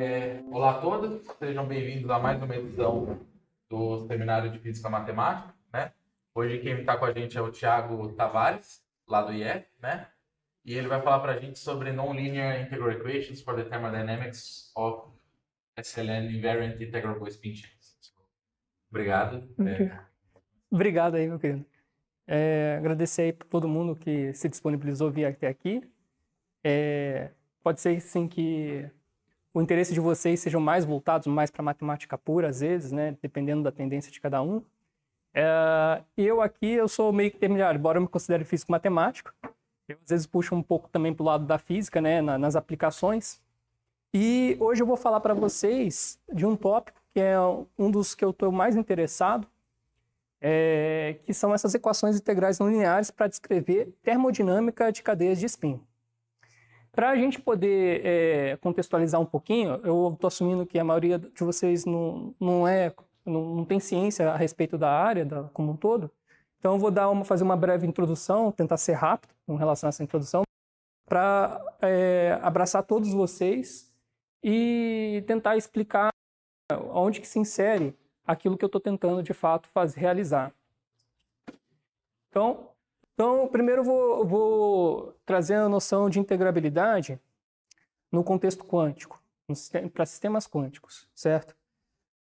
É, olá a todos, sejam bem-vindos a mais uma edição do Seminário de Física Matemática, né? Hoje quem está com a gente é o Tiago Tavares, lá do IEF, né? E ele vai falar para a gente sobre Nonlinear Integral Equations for the Thermodynamics of SLN Invariant Integrable Spin Chains. Obrigado. É... Obrigado aí, meu querido. É, agradecer aí para todo mundo que se disponibilizou vir até aqui. É, pode ser, sim, que o interesse de vocês sejam mais voltados mais para matemática pura, às vezes, né? Dependendo da tendência de cada um. É, eu aqui, eu sou meio que intermediário, embora eu me considere físico-matemático. Eu, às vezes, puxo um pouco também para o lado da física, né? Na, nas aplicações. E hoje eu vou falar para vocês de um tópico que é um dos que eu estou mais interessado, é, que são essas equações integrais não lineares para descrever termodinâmica de cadeias de espinho. Para a gente poder é, contextualizar um pouquinho, eu estou assumindo que a maioria de vocês não, não, é, não, não tem ciência a respeito da área da, como um todo, então eu vou dar uma, fazer uma breve introdução, tentar ser rápido com relação a essa introdução, para é, abraçar todos vocês e tentar explicar onde que se insere aquilo que eu estou tentando de fato fazer, realizar. Então, então, primeiro vou, vou trazer a noção de integrabilidade no contexto quântico, para sistemas quânticos, certo?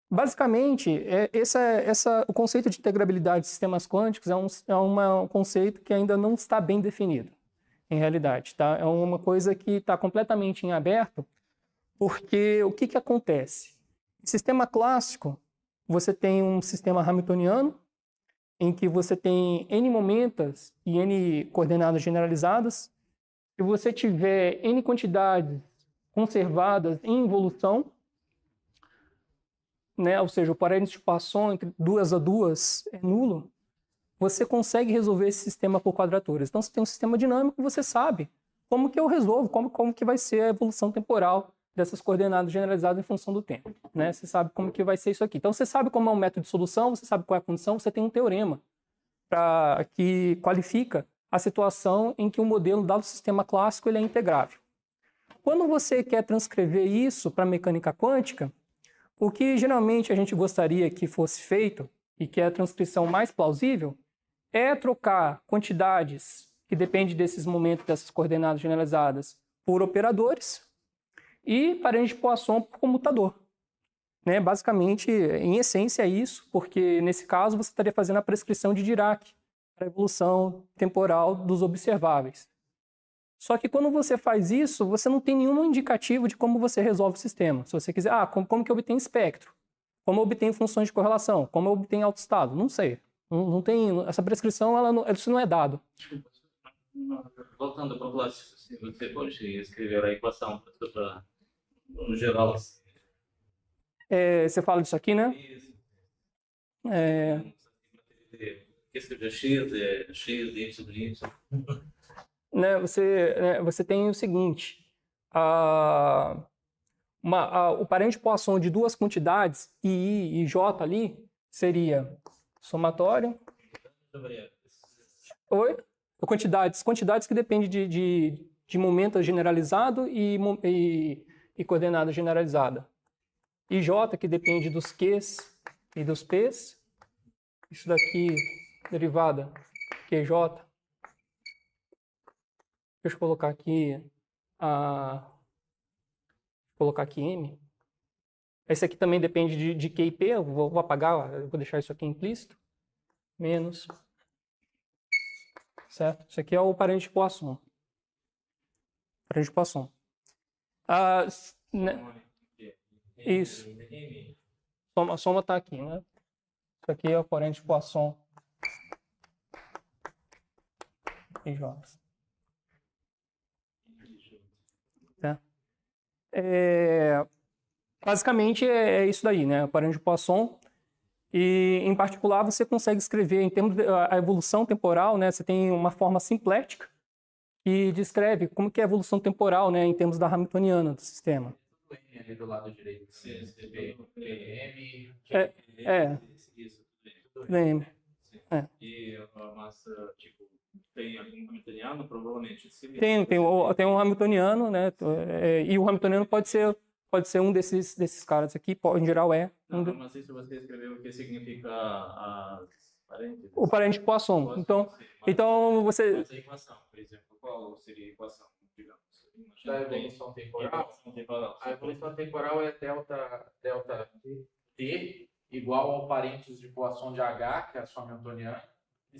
Basicamente, é, essa, essa, o conceito de integrabilidade de sistemas quânticos é um, é uma, um conceito que ainda não está bem definido, em realidade. Tá? É uma coisa que está completamente em aberto, porque o que, que acontece? Sistema clássico, você tem um sistema hamiltoniano, em que você tem N momentos e N coordenadas generalizadas. Se você tiver N quantidades conservadas em evolução, né, ou seja, o parênteses de Poisson entre duas a duas é nulo, você consegue resolver esse sistema por quadraturas. Então, você tem um sistema dinâmico, você sabe como que eu resolvo, como, como que vai ser a evolução temporal dessas coordenadas generalizadas em função do tempo. Né? Você sabe como que vai ser isso aqui. Então, você sabe como é um método de solução, você sabe qual é a condição, você tem um teorema pra, que qualifica a situação em que o um modelo, dado o sistema clássico, ele é integrável. Quando você quer transcrever isso para a mecânica quântica, o que geralmente a gente gostaria que fosse feito, e que é a transcrição mais plausível, é trocar quantidades que dependem desses momentos, dessas coordenadas generalizadas, por operadores, e parede de Poisson por comutador. Né? Basicamente, em essência, é isso, porque nesse caso você estaria fazendo a prescrição de Dirac, para a evolução temporal dos observáveis. Só que quando você faz isso, você não tem nenhum indicativo de como você resolve o sistema. Se você quiser, ah, como, como que obtenho espectro? Como obtenho funções de correlação? Como obtém autoestado? Não sei. Não, não, tem essa prescrição, ela não, isso não é dado. Voltando para o clássico, assim, você pode escrever a equação para no geral. Assim. É, você fala disso aqui, né? É... é né, você, né, você tem o seguinte, a, uma, a, o parente Poisson de duas quantidades, I, I e J ali, seria somatório... Oi? Quantidades, quantidades que dependem de, de, de momento generalizado e, e e coordenada generalizada. IJ, que depende dos Qs e dos Ps. Isso daqui, derivada QJ. Deixa eu colocar aqui a... colocar aqui M. Esse aqui também depende de, de Q e P. Eu vou, vou apagar, eu vou deixar isso aqui implícito. Menos. Certo? Isso aqui é o parente de Poisson. Parente de Poisson. Ah, né? Isso. Soma, soma está aqui, né? Isso aqui é o corrente Poisson. E J. Tá? É, basicamente é, é, isso daí, né? O parâmetro de Poisson. E, em particular, você consegue escrever em termos de evolução temporal, né? Você tem uma forma simplética e descreve como que é a evolução temporal, né, em termos da Hamiltoniana do sistema. Ali do lado direito, CSDB, PM, é, é, isso, É. tem algum Hamiltoniano, provavelmente? Tem, tem, um Hamiltoniano, né, e o Hamiltoniano pode ser pode ser um desses, desses caras aqui, em geral é. não, de... mas isso você escreveu o que significa as Parênteses. O parente Poisson. Poisson então, então você. Essa equação, por exemplo, qual seria a equação, Da tá, é evolução temporal. É temporal. A evolução temporal é delta, delta T igual ao parênteses de Poisson de H, que é a soma Hamiltoniana.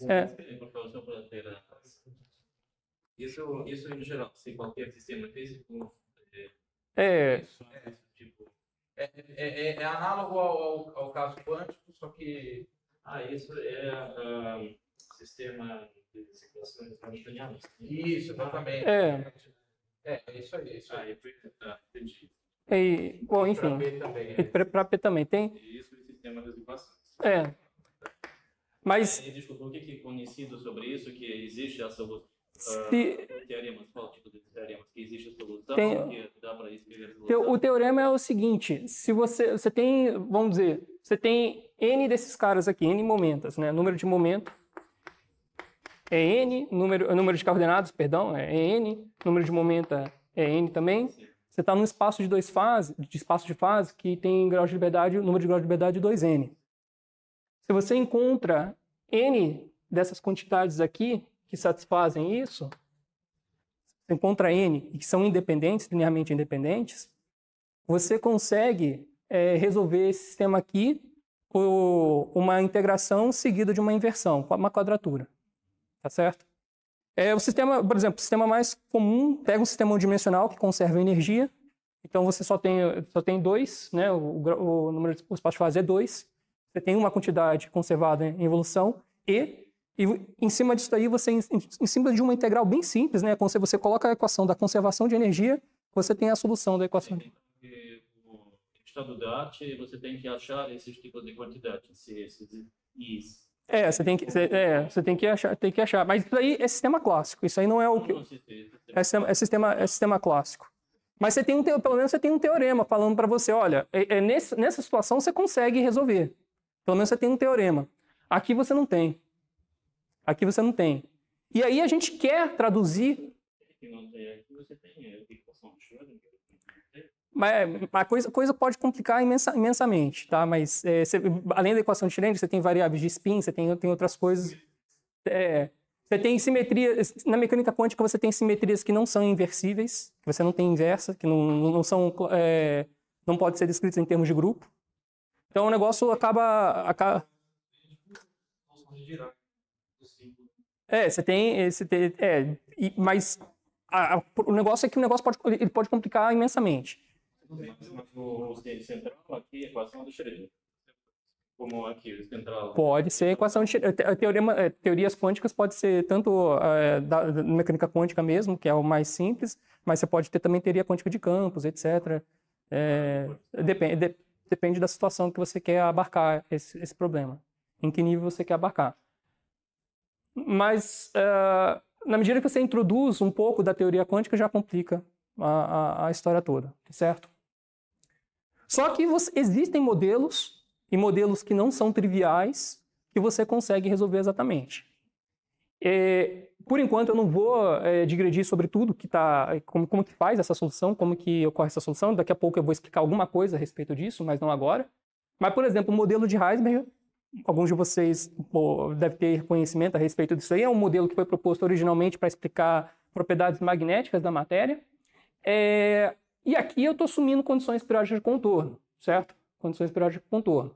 É. é isso, isso em geral, se qualquer sistema físico. É. É, é, tipo. é, é análogo ao, ao caso quântico, só que ah, isso é um, ah, sistema de circulações hamiltonianas? Isso, exatamente. É. É, isso aí. É isso aí. Ah, tá, entendi. E, bom, enfim. Né? Para P também. Tem... Isso e sistema de equações. É. Mas... É, desculpa, o que é conhecido sobre isso, que existe essa ah, se... teoremas, qual tipo de teoremas? Que existe solução? Tem... Que dá para escrever solução? O teorema é o seguinte: se você, você tem, vamos dizer, você tem N desses caras aqui, N momentos, né? Número de momento é N, número, número de coordenadas, perdão, né? é N, número de momento é, é N também. Sim. Você está num espaço de dois fases, de espaço de fase que tem grau de liberdade, número de grau de liberdade 2N. É se você encontra N dessas quantidades aqui, que satisfazem isso, encontra N e que são independentes, linearmente independentes, você consegue é, resolver esse sistema aqui por uma integração seguida de uma inversão, uma quadratura, tá certo? É, o sistema, por exemplo, o sistema mais comum pega um sistema unidimensional que conserva energia, então você só tem só tem dois, né? O, o número de espaços de fase é dois. Você tem uma quantidade conservada em evolução e e em cima disso aí, você, em cima de uma integral bem simples, né? Quando você coloca a equação da conservação de energia, você tem a solução da equação. Porque o estado da arte, você tem que achar esses tipos de quantidade, esses e É, você tem que, você, é, você tem que achar, tem que achar. Mas isso aí é sistema clássico. Isso aí não é o que é, é sistema, é sistema, é sistema clássico. Mas você tem um, pelo menos você tem um teorema falando para você, olha, é, é nesse, nessa situação você consegue resolver. Pelo menos você tem um teorema. Aqui você não tem. Aqui você não tem. E aí a gente quer traduzir. Mas é, a coisa, coisa pode complicar imensa, imensamente, tá? Mas é, você, além da equação de Schrödinger, você tem variáveis de spin, você tem, tem outras coisas. É, você tem simetrias. Na mecânica quântica, você tem simetrias que não são inversíveis, que você não tem inversa, que não, não são. É, não pode ser descritas em termos de grupo. Então o negócio acaba. acaba... É, você tem. Você tem é, e, mas a, a, o negócio é que o negócio pode, ele pode complicar imensamente. Como aqui, central. Pode ser equação de é, é, teorema, é, teorias quânticas pode ser tanto é, da, da mecânica quântica mesmo, que é o mais simples, mas você pode ter também teoria quântica de campos, etc. É, depende, de, depende da situação que você quer abarcar esse, esse problema, em que nível você quer abarcar. Mas, uh, na medida que você introduz um pouco da teoria quântica, já complica a, a, a história toda, certo? Só que você, existem modelos, e modelos que não são triviais, que você consegue resolver exatamente. É, por enquanto, eu não vou é, digredir sobre tudo que tá, como, como que faz essa solução, como que ocorre essa solução. Daqui a pouco eu vou explicar alguma coisa a respeito disso, mas não agora. Mas, por exemplo, o modelo de Heisenberg alguns de vocês pô, devem ter conhecimento a respeito disso aí. É um modelo que foi proposto originalmente para explicar propriedades magnéticas da matéria. É, e aqui eu estou assumindo condições periódicas de contorno, certo? Condições periódicas de contorno.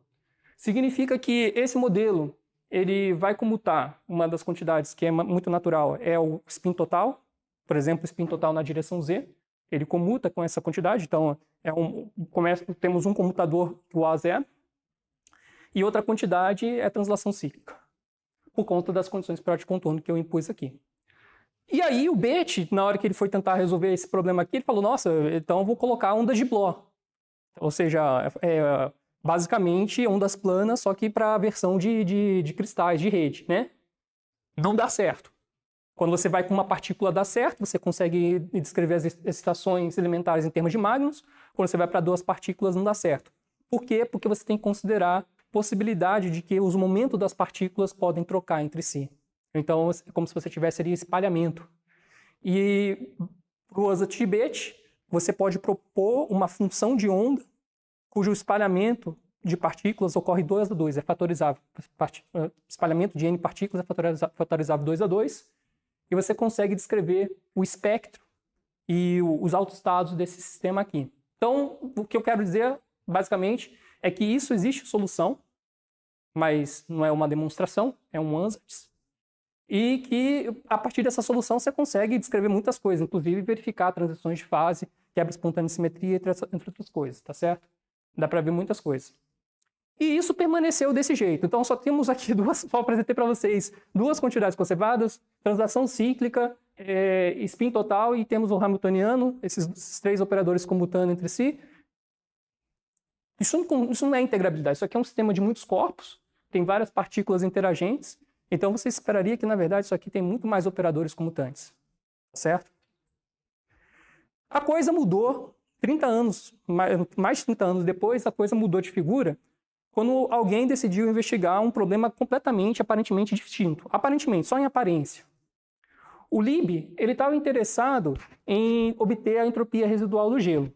Significa que esse modelo ele vai comutar uma das quantidades que é muito natural, é o spin total, por exemplo, o spin total na direção z, ele comuta com essa quantidade, então é um, começa, temos um comutador que o A zero, e outra quantidade é translação cíclica, por conta das condições para de contorno que eu impus aqui. E aí o Bet na hora que ele foi tentar resolver esse problema aqui, ele falou, nossa, então eu vou colocar ondas de Bloch. Ou seja, é, é, basicamente ondas planas, só que para a versão de, de, de, cristais, de rede, né? Não dá certo. Quando você vai com uma partícula dá certo, você consegue descrever as excitações elementares em termos de Magnus. Quando você vai para duas partículas não dá certo. Por quê? Porque você tem que considerar possibilidade de que os momentos das partículas podem trocar entre si. Então, é como se você tivesse ali espalhamento. E para o Asa-Tibet, você pode propor uma função de onda cujo espalhamento de partículas ocorre 2 a 2, é fatorizável. Espalhamento de n partículas é fatorizável 2 a 2, e você consegue descrever o espectro e os altos estados desse sistema aqui. Então, o que eu quero dizer, basicamente, é que isso existe solução, mas não é uma demonstração, é um ansatz. E que a partir dessa solução você consegue descrever muitas coisas, inclusive verificar transições de fase, quebra espontânea de simetria, entre, outras coisas, tá certo? Dá para ver muitas coisas. E isso permaneceu desse jeito. Então só temos aqui duas, só apresentei para vocês duas quantidades conservadas, translação cíclica, é, spin total e temos o hamiltoniano, esses, esses três operadores comutando entre si, isso não, isso não é integrabilidade, isso aqui é um sistema de muitos corpos, tem várias partículas interagentes, então você esperaria que, na verdade, isso aqui tem muito mais operadores comutantes, certo? A coisa mudou 30 anos, mais de 30 anos depois, a coisa mudou de figura quando alguém decidiu investigar um problema completamente, aparentemente distinto. Aparentemente, só em aparência. O Lib ele estava interessado em obter a entropia residual do gelo.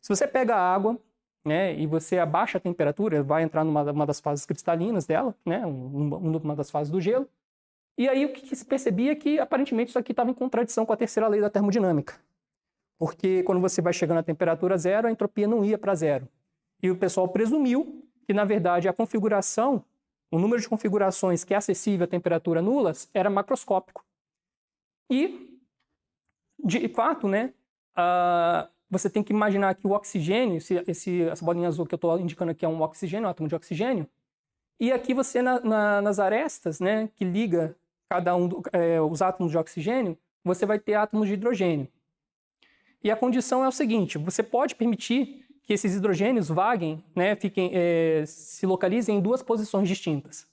Se você pega a água, né, e você abaixa a temperatura, vai entrar numa uma das fases cristalinas dela, né, uma, uma das fases do gelo. E aí o que, que se percebia é que aparentemente isso aqui estava em contradição com a terceira lei da termodinâmica. Porque quando você vai chegando à temperatura zero, a entropia não ia para zero. E o pessoal presumiu que, na verdade, a configuração, o número de configurações que é acessível a temperatura nulas era macroscópico. E, de fato, né, você tem que imaginar que o oxigênio, esse, esse essa bolinha azul que eu estou indicando aqui é um oxigênio, um átomo de oxigênio, e aqui você, na, na, nas arestas, né, que liga cada um do, é, os átomos de oxigênio, você vai ter átomos de hidrogênio. E a condição é o seguinte: você pode permitir que esses hidrogênios vaguem, né, fiquem, é, se localizem em duas posições distintas,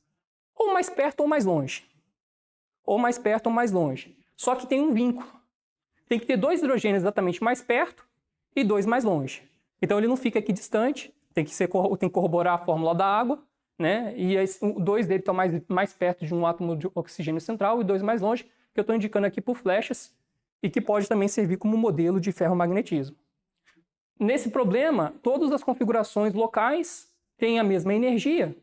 ou mais perto ou mais longe, ou mais perto ou mais longe. Só que tem um vínculo. Tem que ter dois hidrogênios exatamente mais perto e 2 mais longe. Então ele não fica aqui distante, tem que, ser, tem que corroborar a fórmula da água, né? E dois dele estão tá mais, mais perto de um átomo de oxigênio central e dois mais longe, que eu estou indicando aqui por flechas, e que pode também servir como modelo de ferromagnetismo. Nesse problema, todas as configurações locais têm a mesma energia,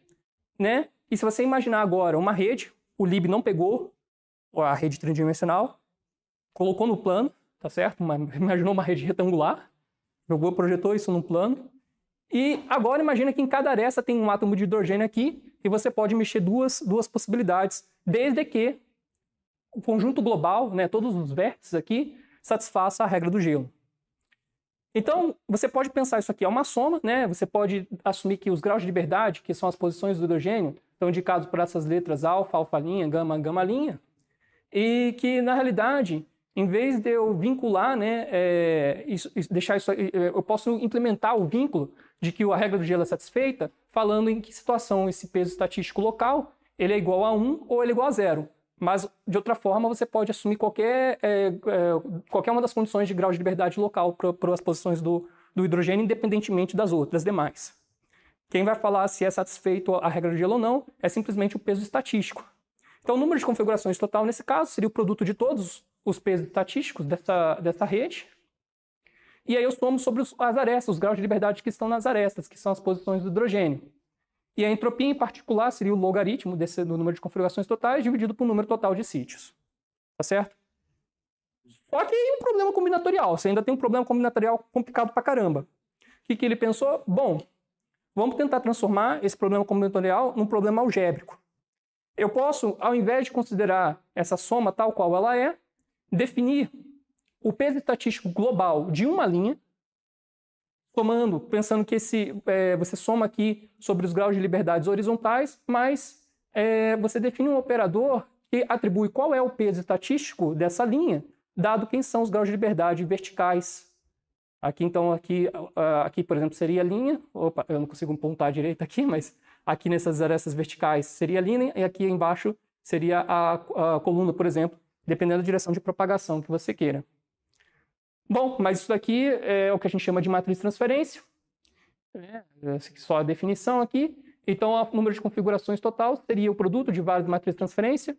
né? E se você imaginar agora uma rede, o Lib não pegou a rede tridimensional, colocou no plano, tá certo? Imaginou uma rede retangular, Jogou, projetou isso num plano. E agora imagina que em cada aresta tem um átomo de hidrogênio aqui e você pode mexer duas, duas possibilidades, desde que o conjunto global, né, todos os vértices aqui, satisfaça a regra do gelo. Então, você pode pensar isso aqui é uma soma, né? Você pode assumir que os graus de liberdade, que são as posições do hidrogênio, estão indicados por essas letras alfa, alfa linha, gama, gama linha, e que na realidade em vez de eu vincular, né, é, isso, deixar isso, é, eu posso implementar o vínculo de que a regra do gelo é satisfeita, falando em que situação esse peso estatístico local ele é igual a 1 ou ele é igual a 0. Mas, de outra forma, você pode assumir qualquer, é, é, qualquer uma das condições de grau de liberdade local para as posições do, do hidrogênio, independentemente das outras demais. Quem vai falar se é satisfeito a regra do gelo ou não é simplesmente o peso estatístico, então, o número de configurações total, nesse caso, seria o produto de todos os pesos estatísticos dessa, dessa rede. E aí eu somo sobre os, as arestas, os graus de liberdade que estão nas arestas, que são as posições do hidrogênio. E a entropia, em particular, seria o logaritmo desse, do número de configurações totais dividido por número total de sítios. Tá certo? Só que aí um problema combinatorial. Você ainda tem um problema combinatorial complicado pra caramba. O que, que ele pensou? Bom, vamos tentar transformar esse problema combinatorial num problema algébrico. Eu posso, ao invés de considerar essa soma tal qual ela é, definir o peso estatístico global de uma linha, somando, pensando que esse, é, você soma aqui sobre os graus de liberdades horizontais, mas é, você define um operador que atribui qual é o peso estatístico dessa linha, dado quem são os graus de liberdade verticais. Aqui, então, aqui, aqui por exemplo, seria a linha. Opa, eu não consigo apontar direito aqui, mas aqui nessas arestas verticais seria a linha e aqui embaixo seria a, a coluna, por exemplo, dependendo da direção de propagação que você queira. Bom, mas isso daqui é o que a gente chama de matriz de transferência. É, é só a definição aqui. Então, o número de configurações total seria o produto de várias matrizes de transferência.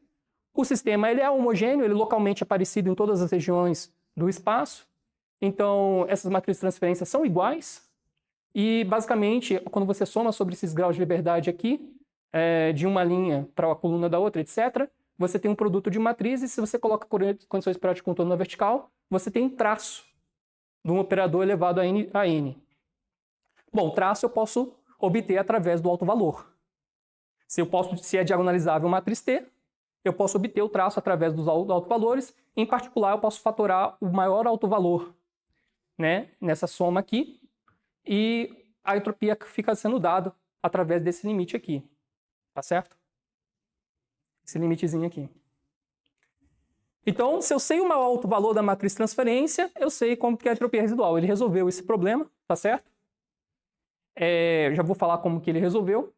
O sistema ele é homogêneo, ele é localmente é parecido em todas as regiões do espaço. Então, essas matrizes de transferência são iguais, e, basicamente, quando você soma sobre esses graus de liberdade aqui, é, de uma linha para a coluna da outra, etc., você tem um produto de matriz, e se você coloca condições para de contorno na vertical, você tem um traço de um operador elevado a n, a n. Bom, traço eu posso obter através do alto valor. Se, eu posso, se é diagonalizável uma matriz T, eu posso obter o traço através dos alto valores. Em particular, eu posso fatorar o maior alto valor né, nessa soma aqui, e a entropia fica sendo dada através desse limite aqui, tá certo? Esse limitezinho aqui. Então, se eu sei o um alto valor da matriz transferência, eu sei como que é a entropia residual. Ele resolveu esse problema, tá certo? É, já vou falar como que ele resolveu.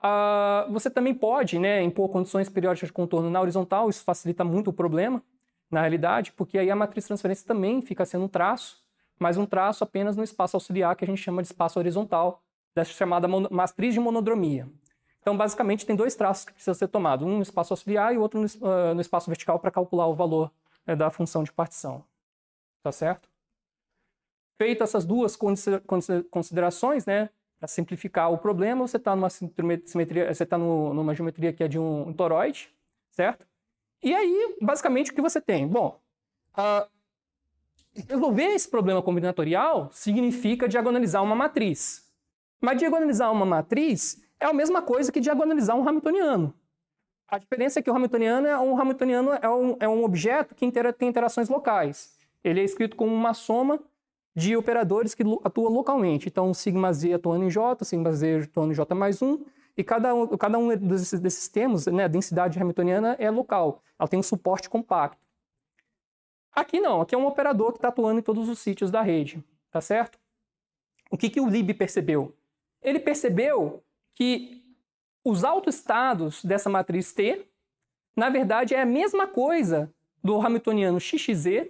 Ah, você também pode né, impor condições periódicas de contorno na horizontal, isso facilita muito o problema, na realidade, porque aí a matriz transferência também fica sendo um traço mas um traço apenas no espaço auxiliar, que a gente chama de espaço horizontal, dessa chamada matriz de monodromia. Então, basicamente, tem dois traços que precisam ser tomados, um no espaço auxiliar e outro no, uh, no espaço vertical para calcular o valor eh, da função de partição. Tá certo? Feitas essas duas considerações, né, para simplificar o problema, você está numa simetria, você está no, numa geometria que é de um, um toroide, certo? E aí, basicamente, o que você tem? Bom, uh, Resolver esse problema combinatorial significa diagonalizar uma matriz. Mas diagonalizar uma matriz é a mesma coisa que diagonalizar um hamiltoniano. A diferença é que o hamiltoniano é um, hamiltoniano é um, é um objeto que intera, tem interações locais. Ele é escrito como uma soma de operadores que atuam localmente. Então, sigma z atuando é em J, sigma z atuando é em J mais 1, e cada um, cada um desses, desses termos, né, a densidade hamiltoniana é local. Ela tem um suporte compacto. Aqui não, aqui é um operador que está atuando em todos os sítios da rede, tá certo? O que, que o lib percebeu? Ele percebeu que os autoestados dessa matriz T, na verdade, é a mesma coisa do Hamiltoniano XXZ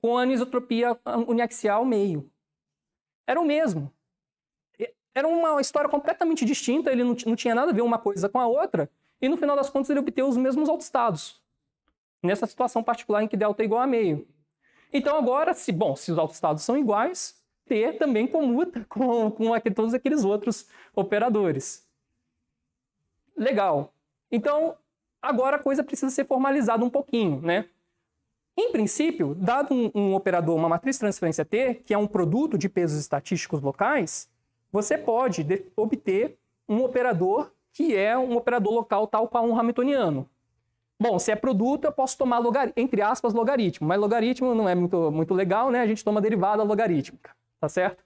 com a anisotropia uniaxial meio. Era o mesmo. Era uma história completamente distinta, ele não, não tinha nada a ver uma coisa com a outra, e no final das contas ele obteve os mesmos autoestados nessa situação particular em que delta é igual a meio. Então agora, se bom, se os autoestados são iguais, T também comuta com, com aqui, todos aqueles outros operadores. Legal. Então, agora a coisa precisa ser formalizada um pouquinho, né? Em princípio, dado um, um operador, uma matriz de transferência T, que é um produto de pesos estatísticos locais, você pode obter um operador que é um operador local tal qual um hamiltoniano. Bom, se é produto, eu posso tomar, logar, entre aspas, logaritmo. Mas logaritmo não é muito, muito legal, né? A gente toma derivada logarítmica, tá certo?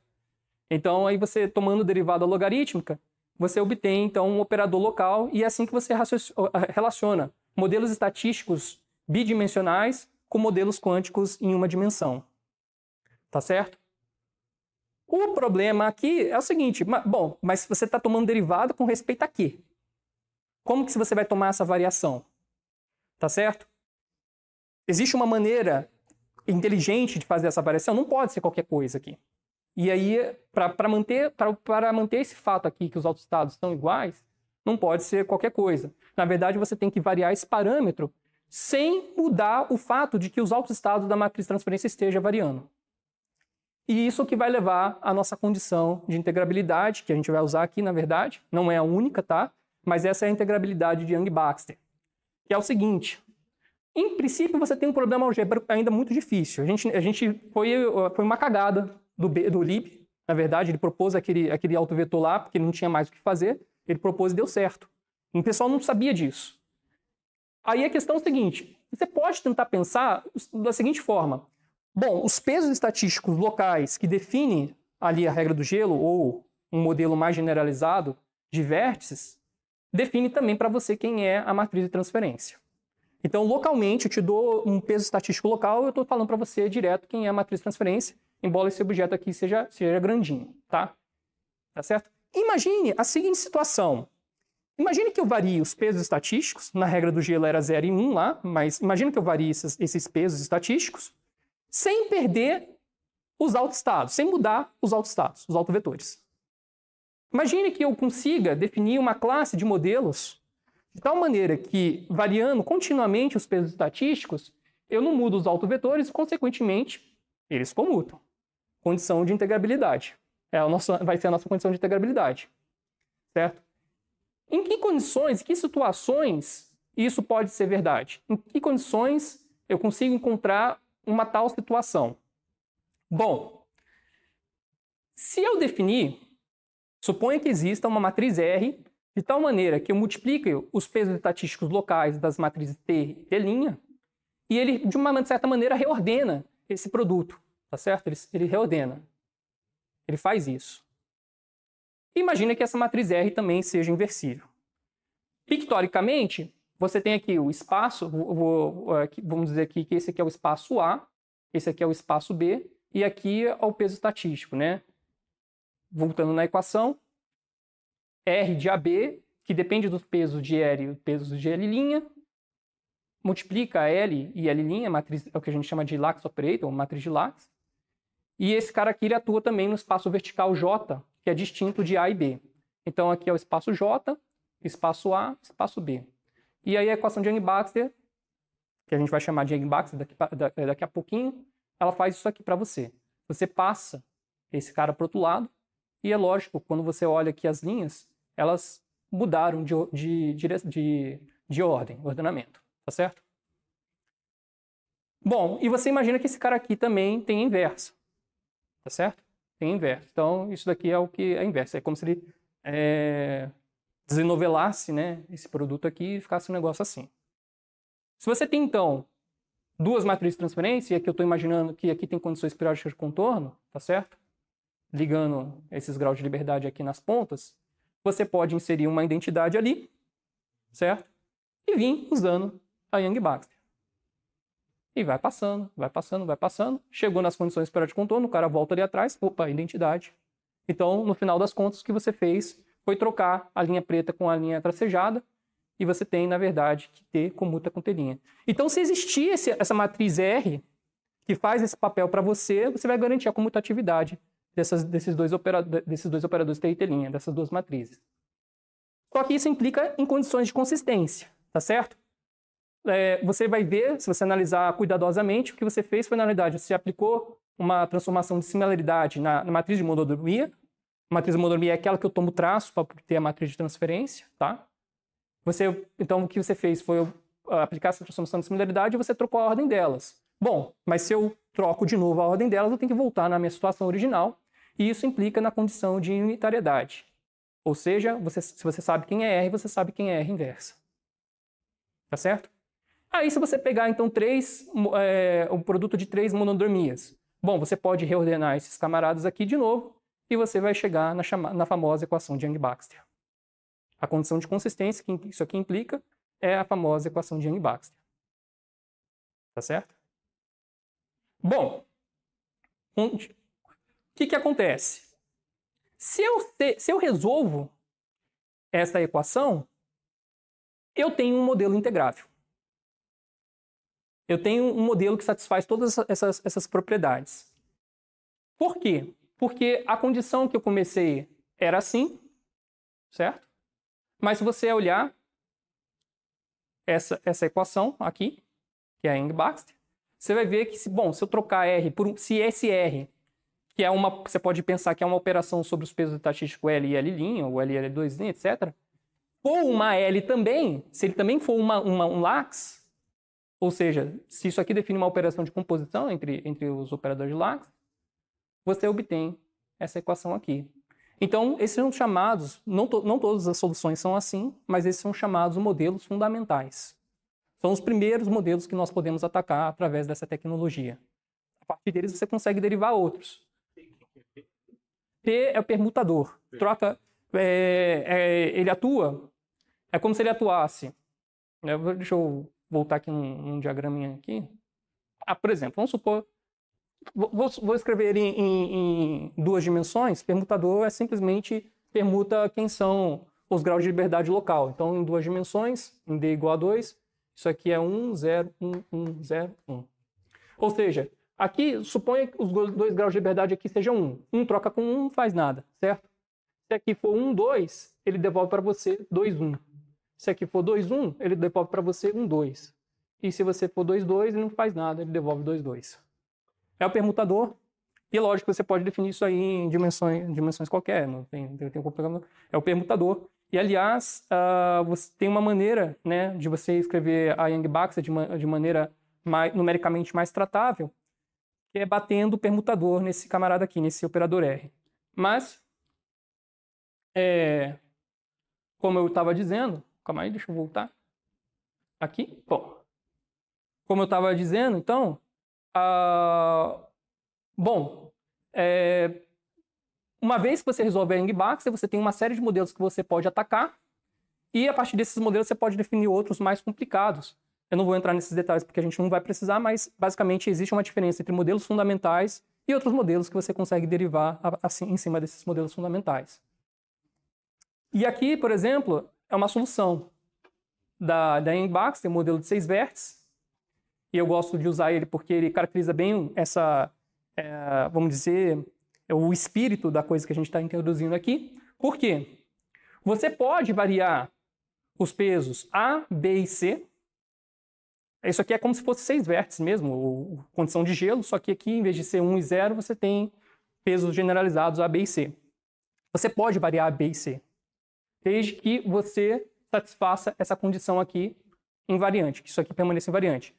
Então, aí você tomando derivada logarítmica, você obtém, então, um operador local e é assim que você relaciona modelos estatísticos bidimensionais com modelos quânticos em uma dimensão. Tá certo? O problema aqui é o seguinte, bom, mas você está tomando derivada com respeito a quê? Como que você vai tomar essa variação? Tá certo? Existe uma maneira inteligente de fazer essa variação, não pode ser qualquer coisa aqui. E aí, para manter, pra, pra manter esse fato aqui, que os altos estados são iguais, não pode ser qualquer coisa. Na verdade, você tem que variar esse parâmetro sem mudar o fato de que os altos estados da matriz de transferência esteja variando. E isso que vai levar à nossa condição de integrabilidade, que a gente vai usar aqui, na verdade, não é a única, tá? Mas essa é a integrabilidade de Young-Baxter que é o seguinte. Em princípio, você tem um problema algébrico ainda muito difícil. A gente, a gente foi, foi uma cagada do, do Lib, na verdade, ele propôs aquele, aquele autovetor lá, porque não tinha mais o que fazer, ele propôs e deu certo. E o pessoal não sabia disso. Aí a questão é a seguinte: você pode tentar pensar da seguinte forma. Bom, os pesos estatísticos locais que definem ali a regra do gelo, ou um modelo mais generalizado de vértices, define também para você quem é a matriz de transferência. Então, localmente, eu te dou um peso estatístico local, eu estou falando para você direto quem é a matriz de transferência, embora esse objeto aqui seja, seja grandinho, tá? Tá certo? Imagine a seguinte situação. Imagine que eu varie os pesos estatísticos, na regra do gelo era 0 e 1 um lá, mas imagine que eu varie esses, esses pesos estatísticos, sem perder os autoestados, sem mudar os autoestados, os autovetores. Imagine que eu consiga definir uma classe de modelos de tal maneira que, variando continuamente os pesos estatísticos, eu não mudo os autovetores e, consequentemente, eles comutam. Condição de integrabilidade. É a nossa, vai ser a nossa condição de integrabilidade. Certo? Em que condições, em que situações isso pode ser verdade? Em que condições eu consigo encontrar uma tal situação? Bom, se eu definir Suponha que exista uma matriz R de tal maneira que eu multiplique os pesos estatísticos locais das matrizes T e T', e ele, de uma certa maneira, reordena esse produto, tá certo? Ele, ele reordena. Ele faz isso. Imagina que essa matriz R também seja inversível. Pictoricamente, você tem aqui o espaço, é, vamos dizer aqui que esse aqui é o espaço A, esse aqui é o espaço B, e aqui é o peso estatístico, né? voltando na equação, R de AB, que depende dos pesos de R e pesos de L', multiplica L e L', é matriz, é o que a gente chama de Lax operator, matriz de Lax, e esse cara aqui ele atua também no espaço vertical J, que é distinto de A e B. Então aqui é o espaço J, espaço A, espaço B. E aí a equação de Young-Baxter, que a gente vai chamar de Young-Baxter daqui, é daqui a pouquinho, ela faz isso aqui para você. Você passa esse cara para outro lado, e é lógico, quando você olha aqui as linhas, elas mudaram de, de, de, de ordem, ordenamento, tá certo? Bom, e você imagina que esse cara aqui também tem inversa, tá certo? Tem inversa. Então, isso daqui é o que é inversa. É como se ele é, desenovelasse né, esse produto aqui e ficasse um negócio assim. Se você tem, então, duas matrizes de transferência, e aqui eu estou imaginando que aqui tem condições periódicas de contorno, tá certo? ligando esses graus de liberdade aqui nas pontas, você pode inserir uma identidade ali, certo? E vir usando a Young-Baxter. E vai passando, vai passando, vai passando. Chegou nas condições para de contorno, o cara volta ali atrás, opa, identidade. Então, no final das contas, o que você fez foi trocar a linha preta com a linha tracejada e você tem, na verdade, que ter comuta com telinha. Então, se existir esse, essa matriz R que faz esse papel para você, você vai garantir a comutatividade dessas, desses, dois desses dois operadores TI-T-linha, dessas duas matrizes. Só que isso implica em condições de consistência, tá certo? É, você vai ver, se você analisar cuidadosamente, o que você fez foi, na realidade, você aplicou uma transformação de similaridade na, na matriz de monodromia. A matriz de monodromia é aquela que eu tomo traço para ter a matriz de transferência, tá? Você, então, o que você fez foi ah, aplicar essa transformação de similaridade e você trocou a ordem delas. Bom, mas se eu troco de novo a ordem delas, eu tenho que voltar na minha situação original e isso implica na condição de unitariedade. Ou seja, você, se você sabe quem é R, você sabe quem é R inversa. Tá certo? Aí, se você pegar, então, três, é, um produto de três monodromias, bom, você pode reordenar esses camaradas aqui de novo e você vai chegar na, chama, na famosa equação de Young-Baxter. A condição de consistência que isso aqui implica é a famosa equação de Young-Baxter. Tá certo? Bom, o que, que acontece? Se eu, se eu resolvo essa equação, eu tenho um modelo integrável. Eu tenho um modelo que satisfaz todas essas, essas propriedades. Por quê? Porque a condição que eu comecei era assim, certo? Mas se você olhar essa, essa equação aqui, que é a Eng-Baxter, você vai ver que, se, bom, se eu trocar R por um, se esse R que é uma, você pode pensar que é uma operação sobre os pesos estatísticos L e L', ou L e L2, etc. Ou uma L também, se ele também for uma, uma, um lax, ou seja, se isso aqui define uma operação de composição entre, entre os operadores de lax, você obtém essa equação aqui. Então, esses são chamados, não, to, não todas as soluções são assim, mas esses são chamados modelos fundamentais. São os primeiros modelos que nós podemos atacar através dessa tecnologia. A partir deles, você consegue derivar outros. P é o permutador. Troca. É, é, ele atua. É como se ele atuasse. Deixa eu voltar aqui num, num diagraminha aqui. Ah, por exemplo, vamos supor. Vou, vou escrever em, em, em duas dimensões. Permutador é simplesmente permuta quem são os graus de liberdade local. Então, em duas dimensões, em D igual a 2, isso aqui é 1, 0, 1, 1, 0, 1. Ou seja, Aqui, suponha que os dois graus de liberdade aqui sejam 1. Um. 1 um troca com 1, um, não faz nada, certo? Se aqui for 1, 2, ele devolve para você 2, 1. Se aqui for 2, 1, ele devolve para você 1, 2. E se você for 2, 2, ele não faz nada, ele devolve 2, 2. É o permutador. E lógico, você pode definir isso aí em dimensões, dimensões qualquer, não tem, tem, tem problema. É o permutador. E, aliás, uh, você tem uma maneira né, de você escrever a Young-Baxter de, ma de maneira mais, numericamente mais tratável, que é batendo o permutador nesse camarada aqui, nesse operador R. Mas, é, como eu estava dizendo, calma aí, deixa eu voltar aqui. Bom, como eu estava dizendo, então, bom, é, uma vez que você resolve a Box, você tem uma série de modelos que você pode atacar, e a partir desses modelos você pode definir outros mais complicados. Eu não vou entrar nesses detalhes porque a gente não vai precisar, mas basicamente existe uma diferença entre modelos fundamentais e outros modelos que você consegue derivar assim em cima desses modelos fundamentais. E aqui, por exemplo, é uma solução da, da Enbax, tem um modelo de seis vértices, e eu gosto de usar ele porque ele caracteriza bem essa, é, vamos dizer, o espírito da coisa que a gente está introduzindo aqui. Por quê? Você pode variar os pesos A, B e C, é, isso aqui é como se fosse seis vértices mesmo, condição de gelo, só que aqui, em vez de ser 1 e 0, você tem pesos generalizados A, B e C. Você pode variar A, B e C, desde que você satisfaça essa condição aqui invariante, que isso aqui permaneça invariante.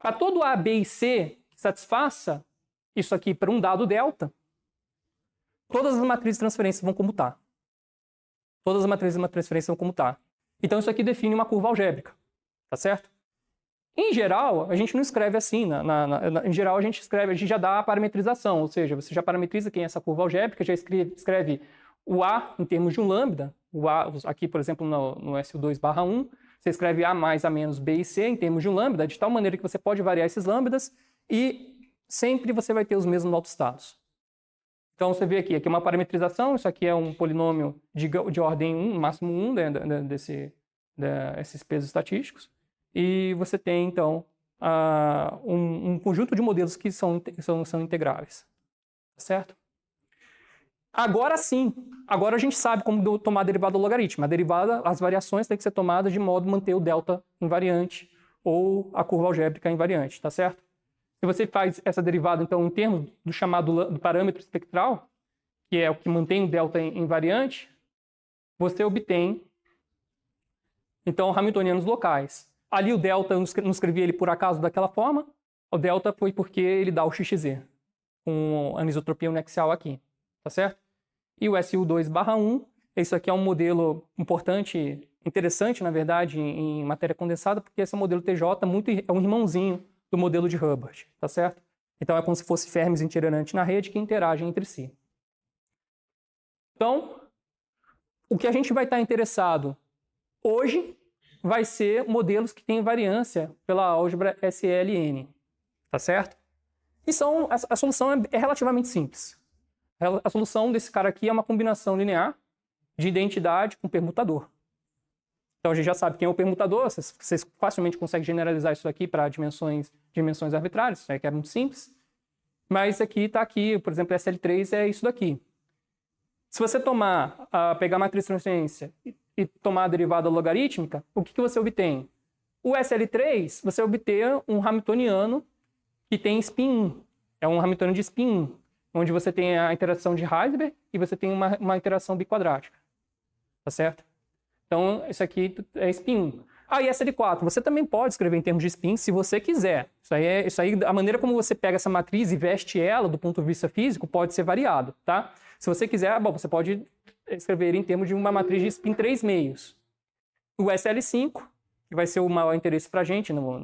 Para todo A, B e C que satisfaça isso aqui para um dado delta, todas as matrizes de transferência vão comutar. Todas as matrizes de transferência vão comutar. Então isso aqui define uma curva algébrica, tá certo? Em geral, a gente não escreve assim. Na, na, na, em geral, a gente escreve, a gente já dá a parametrização, ou seja, você já parametriza quem é essa curva algébrica, já escreve, escreve o A em termos de um lambda, o A, aqui, por exemplo, no, no SU2 barra 1, você escreve A mais A menos B e C em termos de um lambda, de tal maneira que você pode variar esses lambdas e sempre você vai ter os mesmos autoestados. Então você vê aqui, aqui é uma parametrização, isso aqui é um polinômio de, de ordem 1, máximo 1 né, desse, desses pesos estatísticos e você tem então um, um, conjunto de modelos que são, são, são integráveis, tá certo? Agora sim, agora a gente sabe como tomar a derivada logarítmica, A derivada, as variações têm que ser tomadas de modo a manter o delta invariante ou a curva algébrica invariante, tá certo? Se você faz essa derivada, então, em termos do chamado do parâmetro espectral, que é o que mantém o delta invariante, você obtém, então, hamiltonianos locais. Ali o delta, eu não escrevi ele por acaso daquela forma. O delta foi porque ele dá o xxz, com anisotropia uniaxial aqui, tá certo? E o SU2 barra 1, isso aqui é um modelo importante, interessante, na verdade, em matéria condensada, porque esse é modelo TJ muito, é um irmãozinho do modelo de Hubbard, tá certo? Então é como se fosse fermes itinerantes na rede que interagem entre si. Então, o que a gente vai estar interessado hoje vai ser modelos que têm variância pela álgebra SLN, tá certo? E são, a, a solução é, é, relativamente simples. A, a solução desse cara aqui é uma combinação linear de identidade com permutador. Então a gente já sabe quem é o permutador, vocês, vocês facilmente conseguem generalizar isso aqui para dimensões, dimensões arbitrárias, isso aqui é muito simples. Mas aqui está aqui, por exemplo, SL3 é isso daqui. Se você tomar, uh, pegar a matriz de transferência e tomar a derivada logarítmica, o que, que você obtém? O SL3, você obter um Hamiltoniano que tem spin 1. É um Hamiltoniano de spin 1, onde você tem a interação de Heisenberg e você tem uma, uma interação biquadrática. Tá certo? Então, isso aqui é spin 1. Ah, e SL4, você também pode escrever em termos de spin se você quiser. Isso aí, é, isso aí, a maneira como você pega essa matriz e veste ela do ponto de vista físico pode ser variado, tá? Se você quiser, bom, você pode escrever em termos de uma matriz de spin 3 meios. O SL5, que vai ser o maior interesse para a gente no,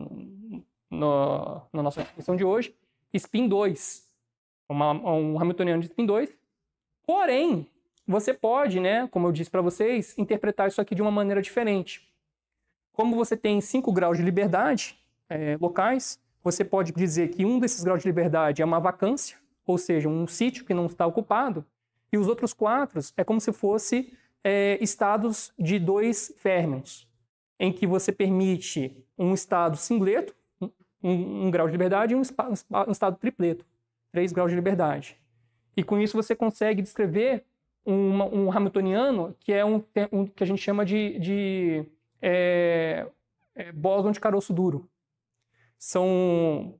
no, na nossa discussão de hoje, spin 2, uma, um hamiltoniano de spin 2. Porém, você pode, né, como eu disse para vocês, interpretar isso aqui de uma maneira diferente. Como você tem cinco graus de liberdade é, locais, você pode dizer que um desses graus de liberdade é uma vacância, ou seja, um sítio que não está ocupado, e os outros quatro é como se fosse é, estados de dois férments, em que você permite um estado singleto, um, um, grau de liberdade, e um, um estado tripleto, três graus de liberdade. E com isso você consegue descrever uma, um Hamiltoniano que é um, um, que a gente chama de, de é, é, bóson de caroço duro. São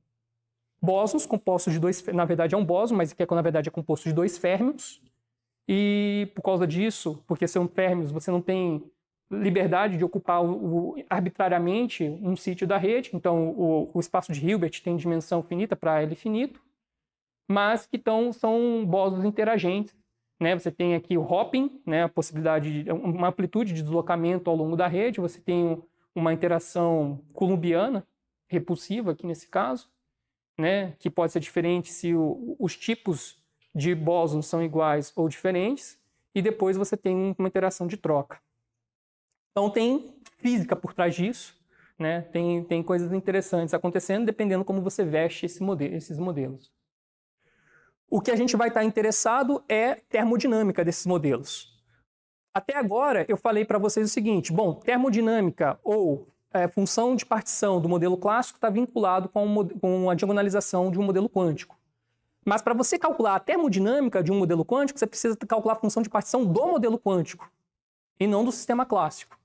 bósons compostos de dois, na verdade é um bóson, mas que é, na verdade é composto de dois férmions, e por causa disso, porque são términos, você não tem liberdade de ocupar o, o, arbitrariamente um sítio da rede, então o, o espaço de Hilbert tem dimensão finita para L finito, mas que então são bósons interagentes. Né? Você tem aqui o hopping, né? a possibilidade de uma amplitude de deslocamento ao longo da rede, você tem uma interação colombiana, repulsiva aqui nesse caso, né? que pode ser diferente se os tipos de bósons são iguais ou diferentes, e depois você tem uma interação de troca. Então tem física por trás disso, né? tem, tem coisas interessantes acontecendo, dependendo como você veste esse modelo, esses modelos. O que a gente vai estar interessado é termodinâmica desses modelos. Até agora eu falei para vocês o seguinte: bom, termodinâmica ou é, função de partição do modelo clássico está vinculado com, com a diagonalização de um modelo quântico. Mas para você calcular a termodinâmica de um modelo quântico, você precisa calcular a função de partição do modelo quântico e não do sistema clássico.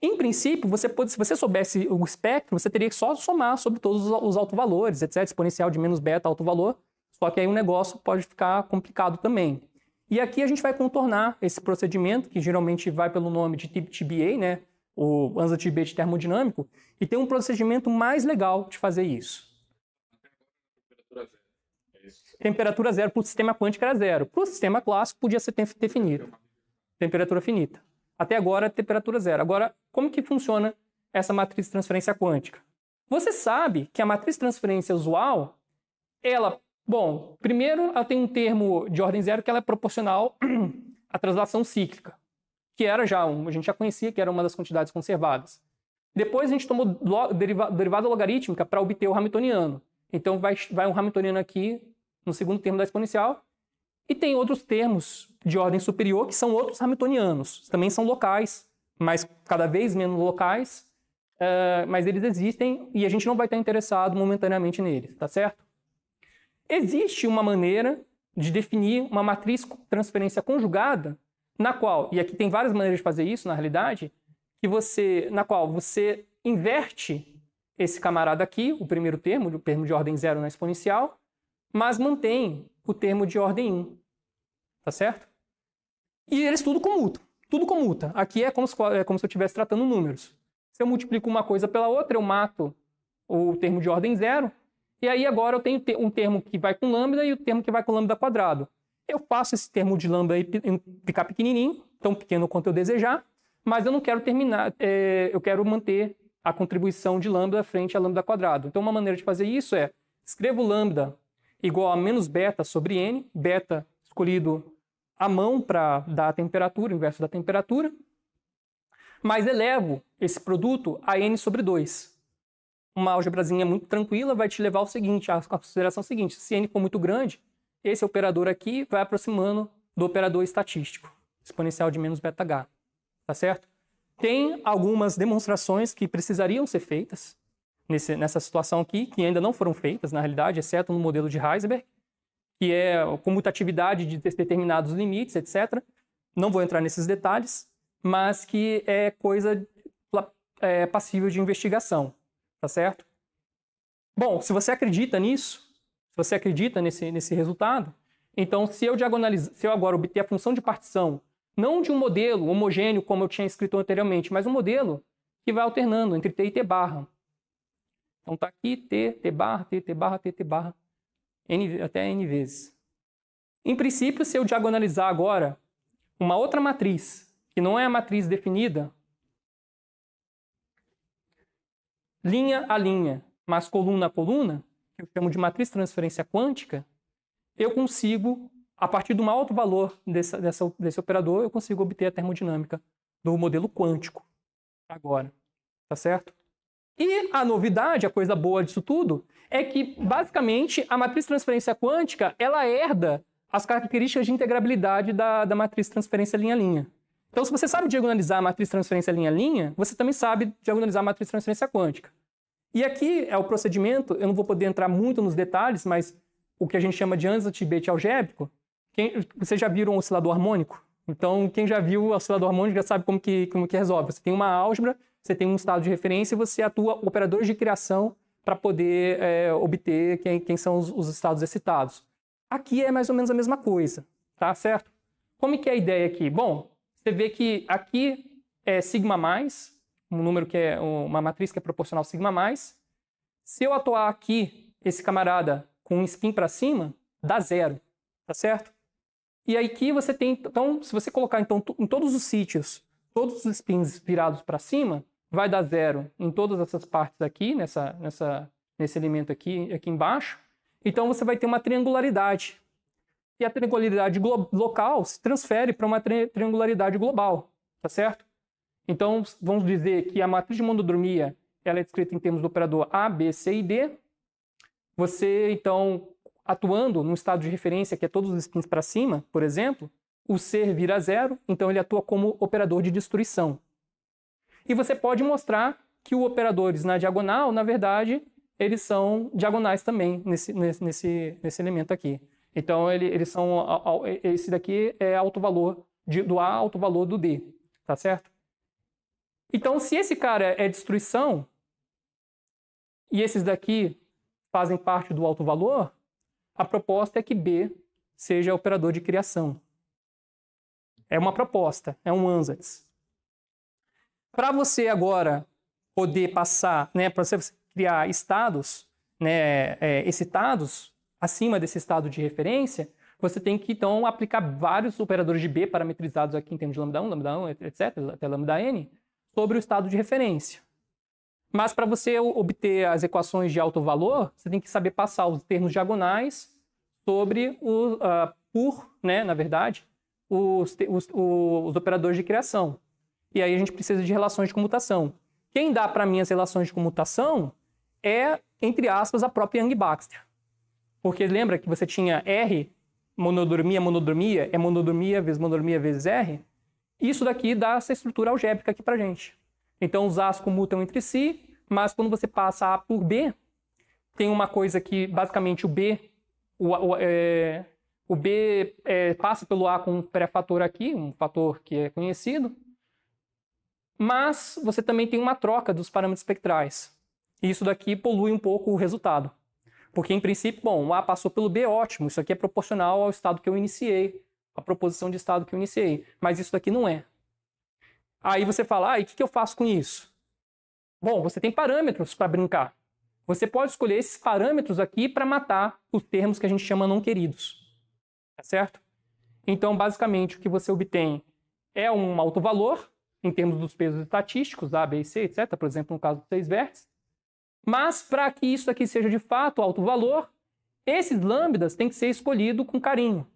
Em princípio, você pode, se você soubesse o espectro, você teria que só somar sobre todos os autovalores, etc. Exponencial de menos beta, alto valor. Só que aí o negócio pode ficar complicado também. E aqui a gente vai contornar esse procedimento, que geralmente vai pelo nome de TBA, né? o ansatz tibet termodinâmico, e tem um procedimento mais legal de fazer isso temperatura zero para o sistema quântico era zero. Para o sistema clássico podia ser definido temperatura finita. Até agora, temperatura zero. Agora, como que funciona essa matriz de transferência quântica? Você sabe que a matriz de transferência usual, ela, bom, primeiro ela tem um termo de ordem zero que ela é proporcional à translação cíclica, que era já um, a gente já conhecia que era uma das quantidades conservadas. Depois a gente tomou lo, deriva, derivada logarítmica para obter o hamiltoniano. Então vai, vai um hamiltoniano aqui no segundo termo da exponencial. E tem outros termos de ordem superior que são outros hamiltonianos, também são locais, mas cada vez menos locais, uh, mas eles existem e a gente não vai estar interessado momentaneamente neles, tá certo? Existe uma maneira de definir uma matriz transferência conjugada, na qual, e aqui tem várias maneiras de fazer isso na realidade, que você, na qual você inverte esse camarada aqui, o primeiro termo, o termo de ordem zero na exponencial, mas mantém o termo de ordem 1. Tá certo? E eles tudo comutam. Tudo comuta. Aqui é como se, é como se eu estivesse tratando números. Se eu multiplico uma coisa pela outra, eu mato o termo de ordem zero. E aí agora eu tenho um termo que vai com lambda e o um termo que vai com lambda quadrado. Eu faço esse termo de lambda ficar pequenininho, tão pequeno quanto eu desejar, mas eu não quero terminar, é, eu quero manter a contribuição de lambda frente a lambda quadrado. Então uma maneira de fazer isso é, escrevo lambda igual a menos beta sobre N, beta escolhido à mão para dar a temperatura, o inverso da temperatura, mas elevo esse produto a N sobre 2. Uma álgebrazinha muito tranquila vai te levar ao seguinte, à consideração seguinte, se N for muito grande, esse operador aqui vai aproximando do operador estatístico, exponencial de menos beta H, tá certo? Tem algumas demonstrações que precisariam ser feitas, nesse, nessa situação aqui, que ainda não foram feitas, na realidade, exceto no modelo de Heisenberg, que é a comutatividade de determinados limites, etc. Não vou entrar nesses detalhes, mas que é coisa é, passível de investigação, tá certo? Bom, se você acredita nisso, se você acredita nesse, nesse resultado, então se eu diagonalizar, se eu agora obter a função de partição não de um modelo homogêneo como eu tinha escrito anteriormente, mas um modelo que vai alternando entre t e t barra. Então está aqui T, T barra, T, T barra, T, T barra, N, até N vezes. Em princípio, se eu diagonalizar agora uma outra matriz, que não é a matriz definida, linha a linha, mas coluna a coluna, que eu chamo de matriz transferência quântica, eu consigo, a partir de um alto valor dessa, dessa, desse operador, eu consigo obter a termodinâmica do modelo quântico agora. Tá certo? E a novidade, a coisa boa disso tudo, é que basicamente a matriz transferência quântica ela herda as características de integrabilidade da, da matriz transferência linha-linha. Então, se você sabe diagonalizar a matriz transferência linha-linha, você também sabe diagonalizar a matriz transferência quântica. E aqui é o procedimento, eu não vou poder entrar muito nos detalhes, mas o que a gente chama de anti-Tibete algébrico, quem, vocês já viram um oscilador harmônico? Então, quem já viu o oscilador harmônico já sabe como que, como que resolve. Você tem uma álgebra você tem um estado de referência e você atua operadores de criação para poder é, obter quem, quem são os, os, estados excitados. Aqui é mais ou menos a mesma coisa, tá certo? Como é que é a ideia aqui? Bom, você vê que aqui é sigma mais, um número que é uma matriz que é proporcional a sigma mais. Se eu atuar aqui esse camarada com um spin para cima, dá zero, tá certo? E aí que você tem, então, se você colocar então em todos os sítios, todos os spins virados para cima, vai dar zero em todas essas partes aqui, nessa, nessa, nesse elemento aqui, aqui embaixo. Então você vai ter uma triangularidade. E a triangularidade local se transfere para uma tri triangularidade global, tá certo? Então vamos dizer que a matriz de monodromia ela é descrita em termos do operador A, B, C e D. Você então atuando num estado de referência que é todos os spins para cima, por exemplo, o C vira zero, então ele atua como operador de destruição, e você pode mostrar que os operadores na diagonal, na verdade, eles são diagonais também nesse, nesse, nesse elemento aqui. Então, ele, eles são, esse daqui é alto valor de, do A, alto valor do D, tá certo? Então, se esse cara é destruição, e esses daqui fazem parte do alto valor, a proposta é que B seja operador de criação. É uma proposta, é um ansatz. Para você agora poder passar, né, para você criar estados, né, é, excitados acima desse estado de referência, você tem que então aplicar vários operadores de B parametrizados aqui em termos de lambda 1, lambda 1, etc, até lambda n, sobre o estado de referência. Mas para você obter as equações de alto valor, você tem que saber passar os termos diagonais sobre o uh, por, né, na verdade, os, os, os operadores de criação. E aí a gente precisa de relações de comutação. Quem dá para mim as relações de comutação é, entre aspas, a própria Young-Baxter. Porque lembra que você tinha R, monodormia, monodormia, é monodormia vezes monodormia vezes R? Isso daqui dá essa estrutura algébrica aqui para gente. Então os As comutam entre si, mas quando você passa A por B, tem uma coisa que basicamente o B, o, o, é, o B é, passa pelo A com um pré-fator aqui, um fator que é conhecido, mas você também tem uma troca dos parâmetros espectrais. E isso daqui polui um pouco o resultado. Porque, em princípio, bom, o A passou pelo B, ótimo, isso aqui é proporcional ao estado que eu iniciei, a proposição de estado que eu iniciei, mas isso daqui não é. Aí você fala, ah, e o que, que eu faço com isso? Bom, você tem parâmetros para brincar. Você pode escolher esses parâmetros aqui para matar os termos que a gente chama não queridos. Tá certo? Então, basicamente, o que você obtém é um alto valor, em termos dos pesos estatísticos, A, B e C, etc., por exemplo, no caso dos seis vértices. Mas para que isso aqui seja de fato alto valor, esses lambdas têm que ser escolhidos com carinho.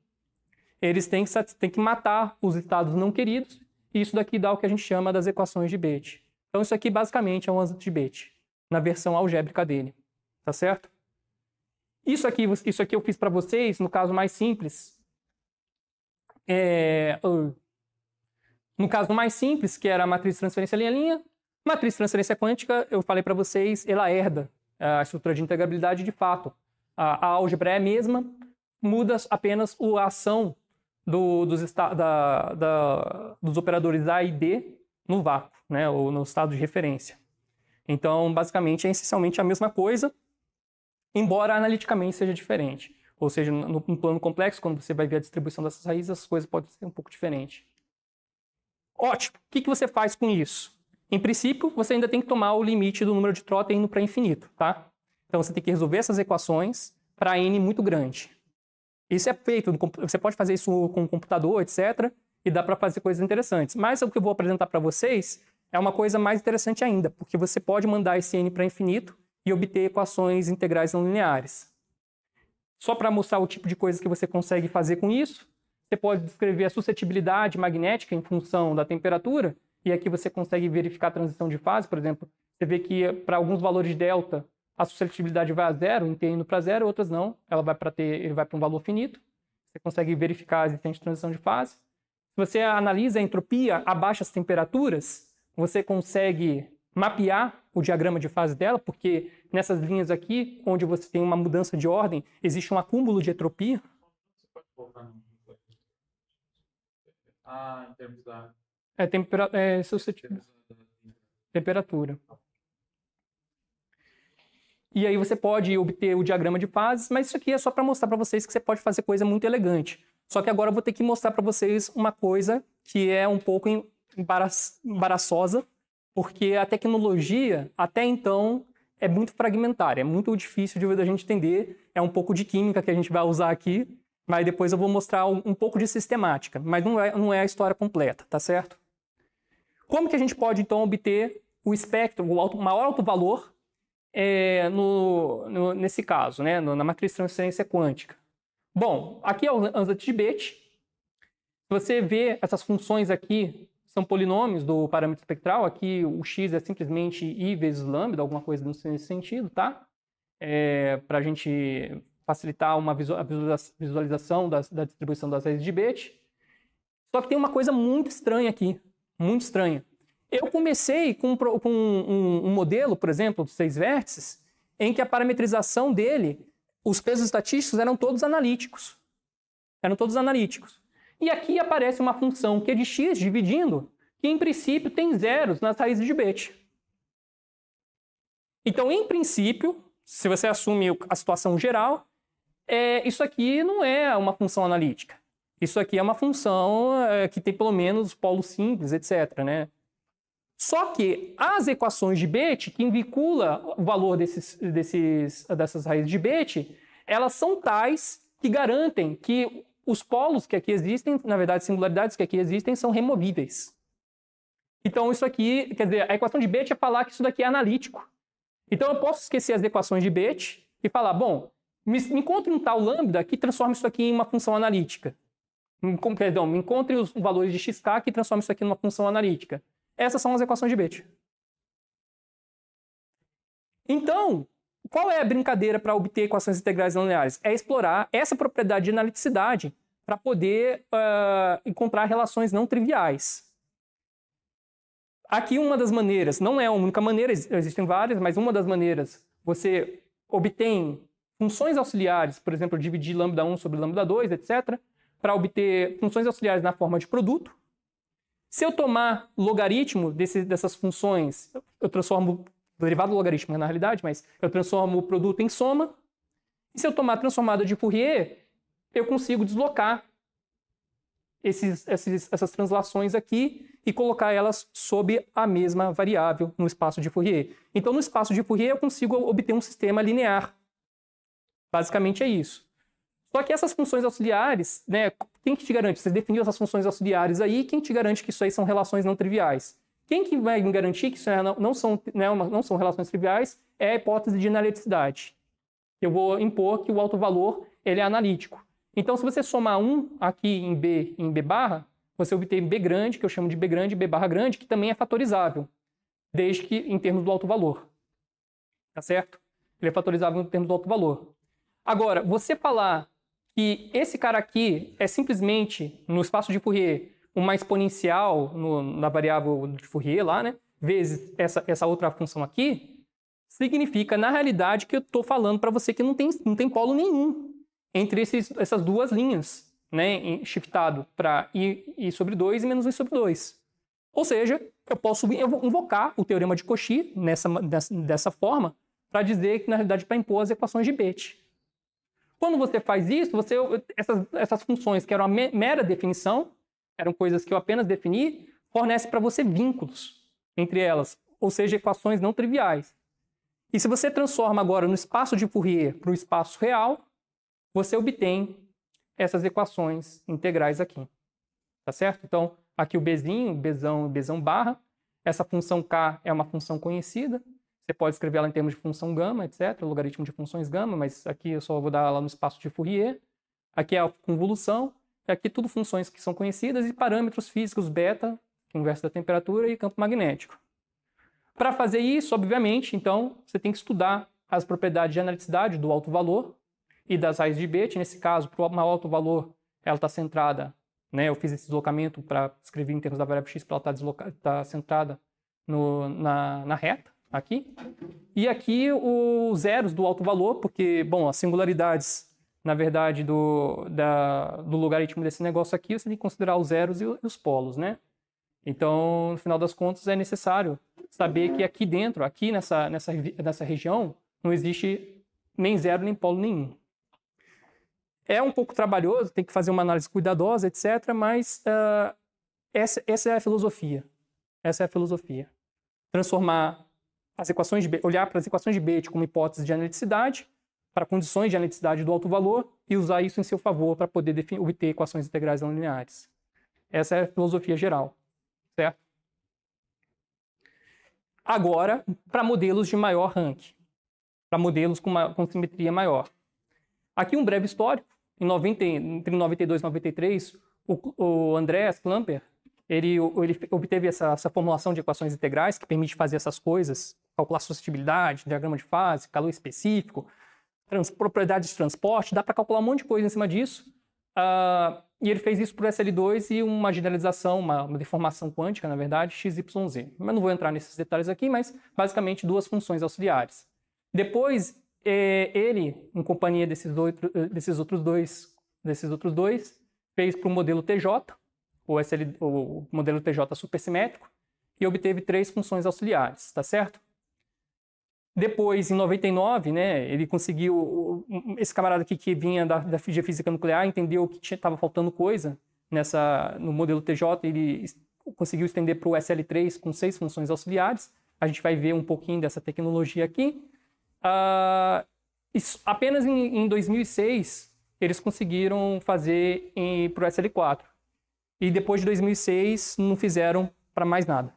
Eles têm que, têm que matar os estados não queridos, e isso daqui dá o que a gente chama das equações de Bethe. Então isso aqui basicamente é um de Bethe, na versão algébrica dele, tá certo? Isso aqui, isso aqui eu fiz para vocês, no caso mais simples. É... No caso mais simples, que era a matriz de transferência linha-linha, matriz de transferência quântica, eu falei para vocês, ela herda a estrutura de integrabilidade de fato. A, a álgebra é a mesma, muda apenas a ação do, dos, da, da, dos, operadores A e B no vácuo, né, ou no estado de referência. Então, basicamente, é essencialmente a mesma coisa, embora analiticamente seja diferente. Ou seja, no, no plano complexo, quando você vai ver a distribuição dessas raízes, as coisas podem ser um pouco diferentes. Ótimo. O que, que você faz com isso? Em princípio, você ainda tem que tomar o limite do número de trota indo para infinito, tá? Então você tem que resolver essas equações para n muito grande. Isso é feito, você pode fazer isso com o computador, etc. E dá para fazer coisas interessantes. Mas o que eu vou apresentar para vocês é uma coisa mais interessante ainda, porque você pode mandar esse n para infinito e obter equações integrais não lineares. Só para mostrar o tipo de coisa que você consegue fazer com isso, você pode descrever a suscetibilidade magnética em função da temperatura, e aqui você consegue verificar a transição de fase, por exemplo. Você vê que para alguns valores delta, a suscetibilidade vai a zero, em T indo para zero, outras não. Ela vai para ter, ele vai para um valor finito. Você consegue verificar a existência de transição de fase. Se você analisa a entropia a baixas temperaturas, você consegue mapear o diagrama de fase dela, porque nessas linhas aqui, onde você tem uma mudança de ordem, existe um acúmulo de entropia. Você pode colocar no ah, em termos da. É, tempera... é suscetível. Temperatura. E aí você pode obter o diagrama de fases, mas isso aqui é só para mostrar para vocês que você pode fazer coisa muito elegante. Só que agora eu vou ter que mostrar para vocês uma coisa que é um pouco embaraçosa, porque a tecnologia, até então, é muito fragmentária, é muito difícil de a gente entender. É um pouco de química que a gente vai usar aqui, mas depois eu vou mostrar um pouco de sistemática, mas não é, não é a história completa, tá certo? Como que a gente pode, então, obter o espectro, o alto, maior alto valor é, no, no, nesse caso, né, na matriz de transferência quântica? Bom, aqui é o Ansatz-Tibet. Se você vê essas funções aqui, são polinômios do parâmetro espectral. Aqui o x é simplesmente i vezes lambda, alguma coisa nesse sentido, tá? É, Para a gente facilitar uma visualização da, distribuição das redes de Bethe. Só que tem uma coisa muito estranha aqui, muito estranha. Eu comecei com, um, um, modelo, por exemplo, dos seis vértices, em que a parametrização dele, os pesos estatísticos eram todos analíticos. Eram todos analíticos. E aqui aparece uma função que é de x dividindo, que em princípio tem zeros nas raízes de Bethe. Então, em princípio, se você assume a situação geral, é, isso aqui não é uma função analítica. Isso aqui é uma função é, que tem pelo menos polos simples, etc. Né? Só que as equações de Bethe, que vincula o valor desses, desses, dessas raízes de Bethe, elas são tais que garantem que os polos que aqui existem, na verdade, singularidades que aqui existem, são removíveis. Então, isso aqui, quer dizer, a equação de Bethe é falar que isso daqui é analítico. Então, eu posso esquecer as equações de Bethe e falar, bom, me, me encontre um tal lambda que transforma isso aqui em uma função analítica. Me, hum, perdão, me encontre os valores de xk que transforma isso aqui em uma função analítica. Essas são as equações de Bethe. Então, qual é a brincadeira para obter equações integrais lineares? É explorar essa propriedade de analiticidade para poder uh, encontrar relações não triviais. Aqui uma das maneiras, não é a única maneira, existem várias, mas uma das maneiras você obtém funções auxiliares, por exemplo, dividir lambda 1 sobre lambda 2, etc., para obter funções auxiliares na forma de produto. Se eu tomar logaritmo desse, dessas funções, eu transformo derivado logaritmo né, na realidade, mas eu transformo o produto em soma. E se eu tomar a transformada de Fourier, eu consigo deslocar esses, esses, essas translações aqui e colocar elas sob a mesma variável no espaço de Fourier. Então, no espaço de Fourier, eu consigo obter um sistema linear Basicamente é isso. Só que essas funções auxiliares, né, quem que te garante? Você definiu essas funções auxiliares aí, quem te garante que isso aí são relações não triviais? Quem que vai me garantir que isso não, não são, né, uma, não são relações triviais é a hipótese de analiticidade. Eu vou impor que o alto valor ele é analítico. Então, se você somar 1 aqui em B em B barra, você obtém B grande, que eu chamo de B grande, B barra grande, que também é fatorizável, desde que em termos do alto valor. Tá certo? Ele é fatorizável em termos do alto valor. Agora, você falar que esse cara aqui é simplesmente, no espaço de Fourier, uma exponencial no, na variável de Fourier lá, né? Vezes essa, essa outra função aqui, significa, na realidade, que eu estou falando para você que não tem, não tem polo nenhum entre esses, essas duas linhas, né? Shiftado para i, i sobre 2 e menos I sobre 2. Ou seja, eu posso invocar o teorema de Cauchy nessa, dessa, dessa forma para dizer que, na realidade, para impor as equações de Bethe. Quando você faz isso, você essas, essas funções que eram a mera definição, eram coisas que eu apenas defini, fornece para você vínculos entre elas, ou seja, equações não triviais. E se você transforma agora no espaço de Fourier para o espaço real, você obtém essas equações integrais aqui. Tá certo? Então, aqui o bzinho, bzão e bzão barra. Essa função k é uma função conhecida, você pode escrever ela em termos de função gama, etc., logaritmo de funções gama, mas aqui eu só vou dar ela no espaço de Fourier. Aqui é a convolução, aqui tudo funções que são conhecidas e parâmetros físicos beta, inverso da temperatura e campo magnético. Para fazer isso, obviamente, então, você tem que estudar as propriedades de analiticidade do alto valor e das raízes de beta. Nesse caso, para o alto valor, ela está centrada, né? eu fiz esse deslocamento para escrever em termos da variável x, para ela está tá centrada no, na, na reta aqui. E aqui os zeros do alto valor, porque, bom, as singularidades, na verdade, do, da, do logaritmo desse negócio aqui, você tem que considerar os zeros e os polos, né? Então, no final das contas, é necessário saber que aqui dentro, aqui nessa, nessa, nessa região, não existe nem zero nem polo nenhum. É um pouco trabalhoso, tem que fazer uma análise cuidadosa, etc., mas uh, essa, essa é a filosofia. Essa é a filosofia. Transformar as equações B, olhar para as equações de Bethe como tipo, hipótese de analiticidade, para condições de analiticidade do alto valor e usar isso em seu favor para poder obter equações integrais não lineares. Essa é a filosofia geral, certo? Agora, para modelos de maior rank, para modelos com, com simetria maior. Aqui um breve histórico, 90, entre 92 e 93, o, o Andreas Klamper, ele, ele obteve essa, essa formulação de equações integrais que permite fazer essas coisas calcular suscetibilidade, diagrama de fase, calor específico, trans, propriedades de transporte, dá para calcular um monte de coisa em cima disso. Uh, e ele fez isso para o SL2 e uma generalização, uma, uma, deformação quântica, na verdade, XYZ. Mas não vou entrar nesses detalhes aqui, mas basicamente duas funções auxiliares. Depois, eh, ele, em companhia desses, eh, desses, outros dois, desses outros dois, fez para o modelo TJ, o, SL, o modelo TJ supersimétrico, e obteve três funções auxiliares, tá certo? Depois, em 99, né, ele conseguiu. Esse camarada aqui que vinha da, da física nuclear entendeu que estava faltando coisa nessa, no modelo TJ, ele conseguiu estender para o SL3 com seis funções auxiliares. A gente vai ver um pouquinho dessa tecnologia aqui. Uh, isso, apenas em, em, 2006 eles conseguiram fazer para o SL4. E depois de 2006 não fizeram para mais nada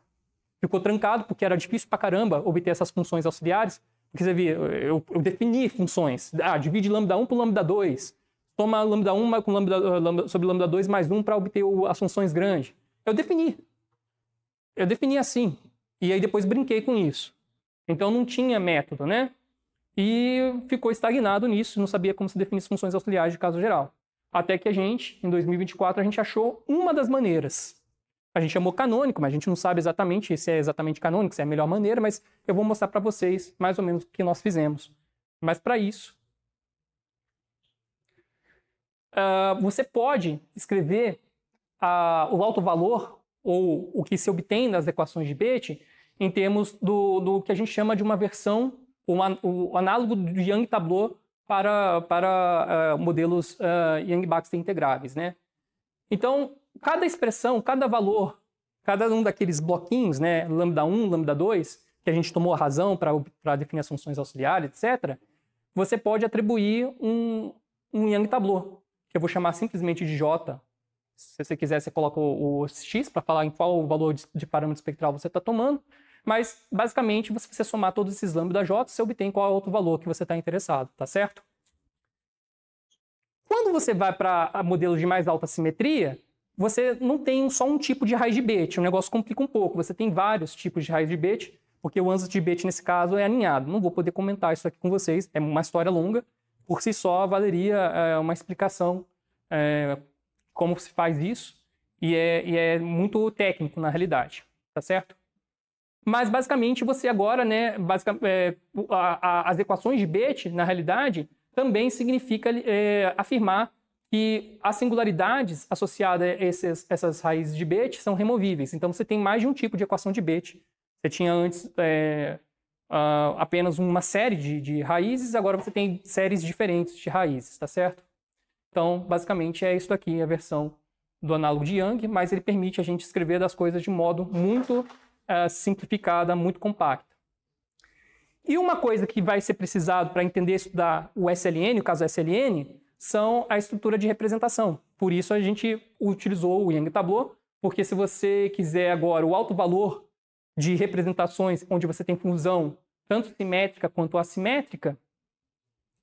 ficou trancado porque era difícil pra caramba obter essas funções auxiliares. Porque você via, eu, eu defini funções. Ah, divide lambda 1 por lambda 2. Toma lambda 1 com lambda, lambda, sobre lambda 2 mais 1 para obter o, as funções grandes. Eu defini. Eu defini assim. E aí depois brinquei com isso. Então não tinha método, né? E ficou estagnado nisso, não sabia como se definir funções auxiliares de caso geral. Até que a gente, em 2024, a gente achou uma das maneiras a gente chamou canônico, mas a gente não sabe exatamente se é exatamente canônico, se é a melhor maneira, mas eu vou mostrar para vocês mais ou menos o que nós fizemos. Mas para isso, uh, você pode escrever uh, o alto valor ou o que se obtém das equações de Bethe em termos do, do que a gente chama de uma versão, uma, o análogo do Young Tableau para, para uh, modelos Young-Baxter integráveis. Né? Então, cada expressão, cada valor, cada um daqueles bloquinhos, né, lambda 1, lambda 2, que a gente tomou a razão para definir as funções auxiliares, etc., você pode atribuir um, um Young Tableau, que eu vou chamar simplesmente de J. Se você quiser, você coloca o, o X para falar em qual valor de, de parâmetro espectral você está tomando. Mas, basicamente, se você somar todos esses lambda J, você obtém qual é o outro valor que você está interessado, tá certo? Quando você vai para modelos de mais alta simetria, você não tem só um tipo de raiz de bet, o negócio complica um pouco. Você tem vários tipos de raiz de bet, porque o ânsia de bet nesse caso é aninhado. Não vou poder comentar isso aqui com vocês, é uma história longa. Por si só, valeria é, uma explicação é, como se faz isso, e é, e é muito técnico na realidade, tá certo? Mas basicamente você agora, né, basicamente, é, a, a, as equações de Bet na realidade, também significa é, afirmar e as singularidades associadas a esses, essas raízes de Bethe são removíveis. Então você tem mais de um tipo de equação de Bethe. Você tinha antes é, uh, apenas uma série de, de, raízes, agora você tem séries diferentes de raízes, tá certo? Então, basicamente é isso aqui a versão do análogo de Young, mas ele permite a gente escrever das coisas de modo muito uh, simplificada, muito compacta. E uma coisa que vai ser precisado para entender estudar o SLN, o caso SLN, são a estrutura de representação. Por isso a gente utilizou o Yang Tableau, porque se você quiser agora o alto valor de representações onde você tem fusão tanto simétrica quanto assimétrica,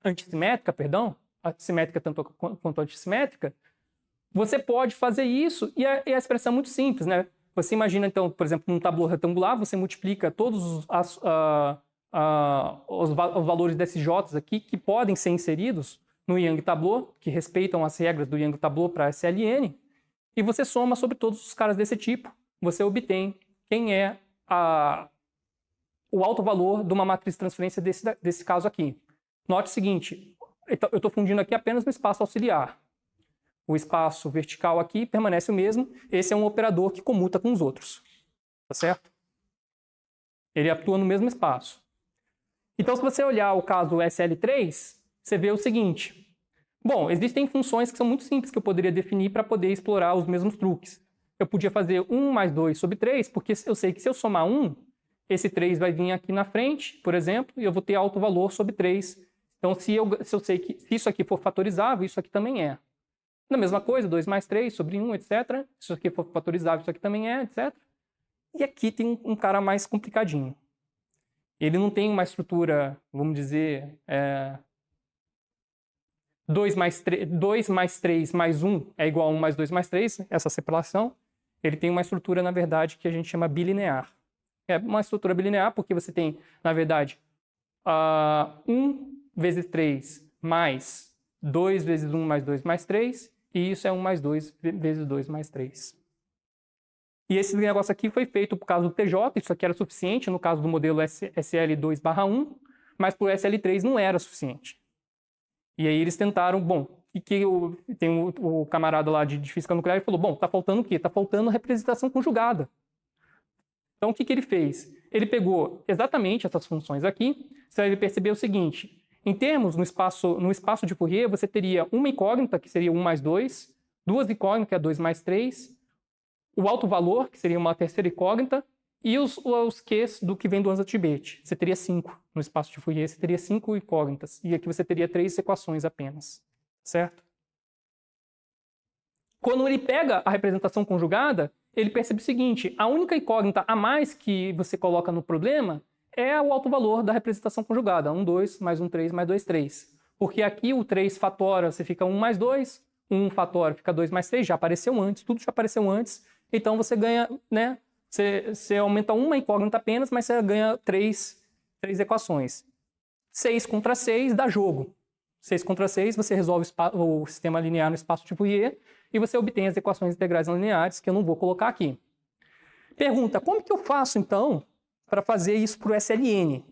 antissimétrica, perdão, assimétrica tanto quanto antissimétrica, você pode fazer isso e a, e a expressão é muito simples, né? Você imagina, então, por exemplo, num tabuleiro retangular, você multiplica todos as, uh, uh, os, va os valores desses J aqui que podem ser inseridos no Yang Tableau, que respeitam as regras do Yang Tableau para SLN, e você soma sobre todos os caras desse tipo, você obtém quem é a, o alto valor de uma matriz de transferência desse, desse caso aqui. Note o seguinte, então, eu estou fundindo aqui apenas no espaço auxiliar. O espaço vertical aqui permanece o mesmo, esse é um operador que comuta com os outros, tá certo? Ele atua no mesmo espaço. Então, se você olhar o caso SL3, você vê o seguinte. Bom, existem funções que são muito simples que eu poderia definir para poder explorar os mesmos truques. Eu podia fazer 1 mais 2 sobre 3, porque eu sei que se eu somar 1, esse 3 vai vir aqui na frente, por exemplo, e eu vou ter alto valor sobre 3. Então, se eu, se eu sei que se isso aqui for fatorizável, isso aqui também é. Da mesma coisa, 2 mais 3 sobre 1, etc. Se isso aqui for fatorizável, isso aqui também é, etc. E aqui tem um cara mais complicadinho. Ele não tem uma estrutura, vamos dizer, é, 2 mais, 3, 2 mais 3 mais 1 é igual a 1 mais 2 mais 3, essa separação, ele tem uma estrutura, na verdade, que a gente chama bilinear. É uma estrutura bilinear porque você tem, na verdade, uh, 1 vezes 3 mais 2 vezes 1 mais 2 mais 3, e isso é 1 mais 2 vezes 2 mais 3. E esse negócio aqui foi feito por causa do TJ, isso aqui era suficiente no caso do modelo SL2 1, mas por SL3 não era suficiente. E aí eles tentaram, bom, e que o, tem o, o camarada lá de, de, física nuclear e falou, bom, tá faltando o quê? Tá faltando representação conjugada. Então o que, que ele fez? Ele pegou exatamente essas funções aqui, você vai perceber o seguinte, em termos no espaço, no espaço de Fourier, você teria uma incógnita, que seria 1 mais 2, duas incógnitas, que é 2 mais 3, o alto valor, que seria uma terceira incógnita, e os, os Qs do que vem do Anza-Tibete. Você teria cinco no espaço de Fourier, você teria cinco incógnitas. E aqui você teria três equações apenas, certo? Quando ele pega a representação conjugada, ele percebe o seguinte: a única incógnita a mais que você coloca no problema é o alto valor da representação conjugada, 1, 2, mais 1, 3, mais 2, 3. Porque aqui o 3 fatora, você fica 1 mais 2, 1 fatora fica 2 mais 3, já apareceu antes, tudo já apareceu antes, então você ganha, né, você, você aumenta uma incógnita apenas, mas você ganha três, três equações. 6 contra 6 dá jogo. 6 contra 6, você resolve o, o sistema linear no espaço tipo Y e você obtém as equações integrais não lineares, que eu não vou colocar aqui. Pergunta, como que eu faço, então, para fazer isso para o SLN?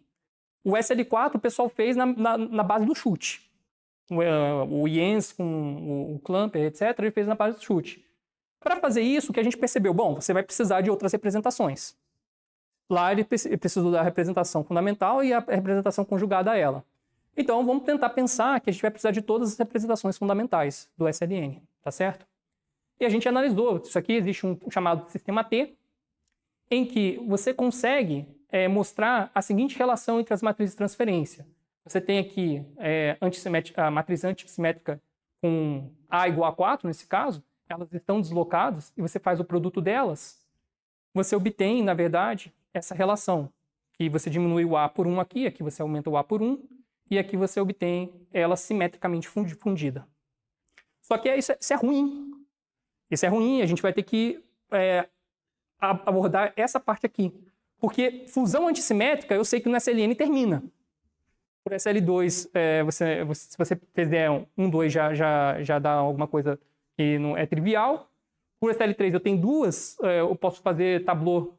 O SL4 o pessoal fez na, na, na base do chute. O, uh, o Jens com o, o Clamper, etc., ele fez na base do chute. Para fazer isso, o que a gente percebeu? Bom, você vai precisar de outras representações. Lá ele precisou da representação fundamental e a representação conjugada a ela. Então, vamos tentar pensar que a gente vai precisar de todas as representações fundamentais do SLN, tá certo? E a gente analisou, isso aqui existe um chamado sistema T, em que você consegue é, mostrar a seguinte relação entre as matrizes de transferência. Você tem aqui é, a matriz antissimétrica com A igual a 4, nesse caso, elas estão deslocadas e você faz o produto delas, você obtém, na verdade, essa relação. Que você diminui o A por 1 aqui, aqui você aumenta o A por 1, e aqui você obtém ela simetricamente fundida. Só que isso é, isso é ruim. Isso é ruim, a gente vai ter que é, abordar essa parte aqui. Porque fusão antissimétrica, eu sei que no SLN termina. Por SL2, é, você, você, se você fizer um, um 2 já, já, já dá alguma coisa que não é trivial. Por SL3 eu tenho duas, é, eu posso fazer tablô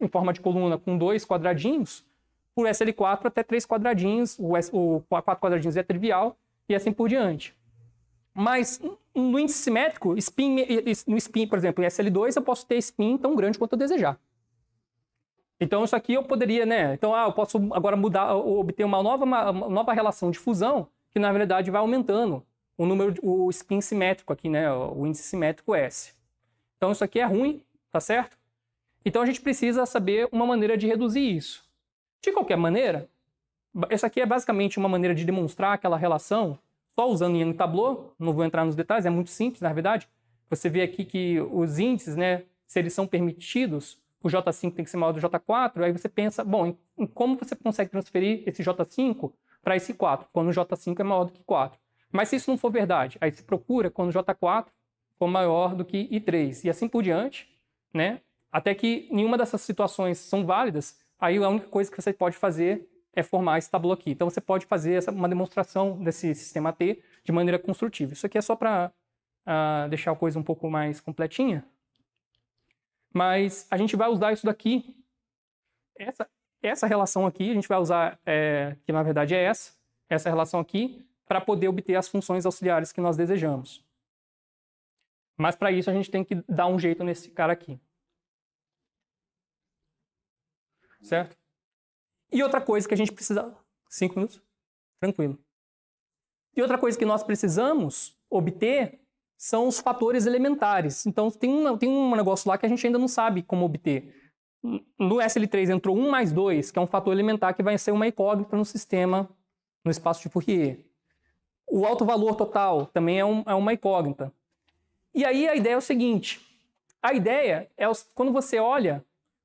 em forma de coluna com dois quadradinhos. Por SL4 até três quadradinhos, o, o quatro quadradinhos é trivial e assim por diante. Mas hum, no índice simétrico, spin, no spin, por exemplo, em SL2 eu posso ter spin tão grande quanto eu desejar. Então isso aqui eu poderia, né? Então ah, eu posso agora mudar, obter uma nova, uma nova relação de fusão que na verdade vai aumentando o número, o spin simétrico aqui, né? O índice simétrico S. Então isso aqui é ruim, tá certo? Então a gente precisa saber uma maneira de reduzir isso. De qualquer maneira, isso aqui é basicamente uma maneira de demonstrar aquela relação só usando em tableau, não vou entrar nos detalhes, é muito simples, na verdade. Você vê aqui que os índices, né, se eles são permitidos, o J5 tem que ser maior do J4, aí você pensa, bom, em, em como você consegue transferir esse J5 para esse 4, quando o J5 é maior do que 4. Mas se isso não for verdade, aí se procura quando J4 for maior do que I3 e assim por diante, né? Até que nenhuma dessas situações são válidas, aí a única coisa que você pode fazer é formar esse tabu aqui. Então você pode fazer essa, uma demonstração desse sistema T de maneira construtiva. Isso aqui é só para uh, ah, deixar a coisa um pouco mais completinha. Mas a gente vai usar isso daqui, essa, essa relação aqui, a gente vai usar, é, que na verdade é essa, essa relação aqui, para poder obter as funções auxiliares que nós desejamos. Mas para isso a gente tem que dar um jeito nesse cara aqui. Certo? E outra coisa que a gente precisa. Cinco minutos? Tranquilo. E outra coisa que nós precisamos obter são os fatores elementares. Então tem um, tem um negócio lá que a gente ainda não sabe como obter. No SL3 entrou 1 mais 2, que é um fator elementar que vai ser uma incógnita no sistema, no espaço de Fourier. O alto valor total também é, um, é uma incógnita. E aí a ideia é o seguinte: a ideia é quando você olha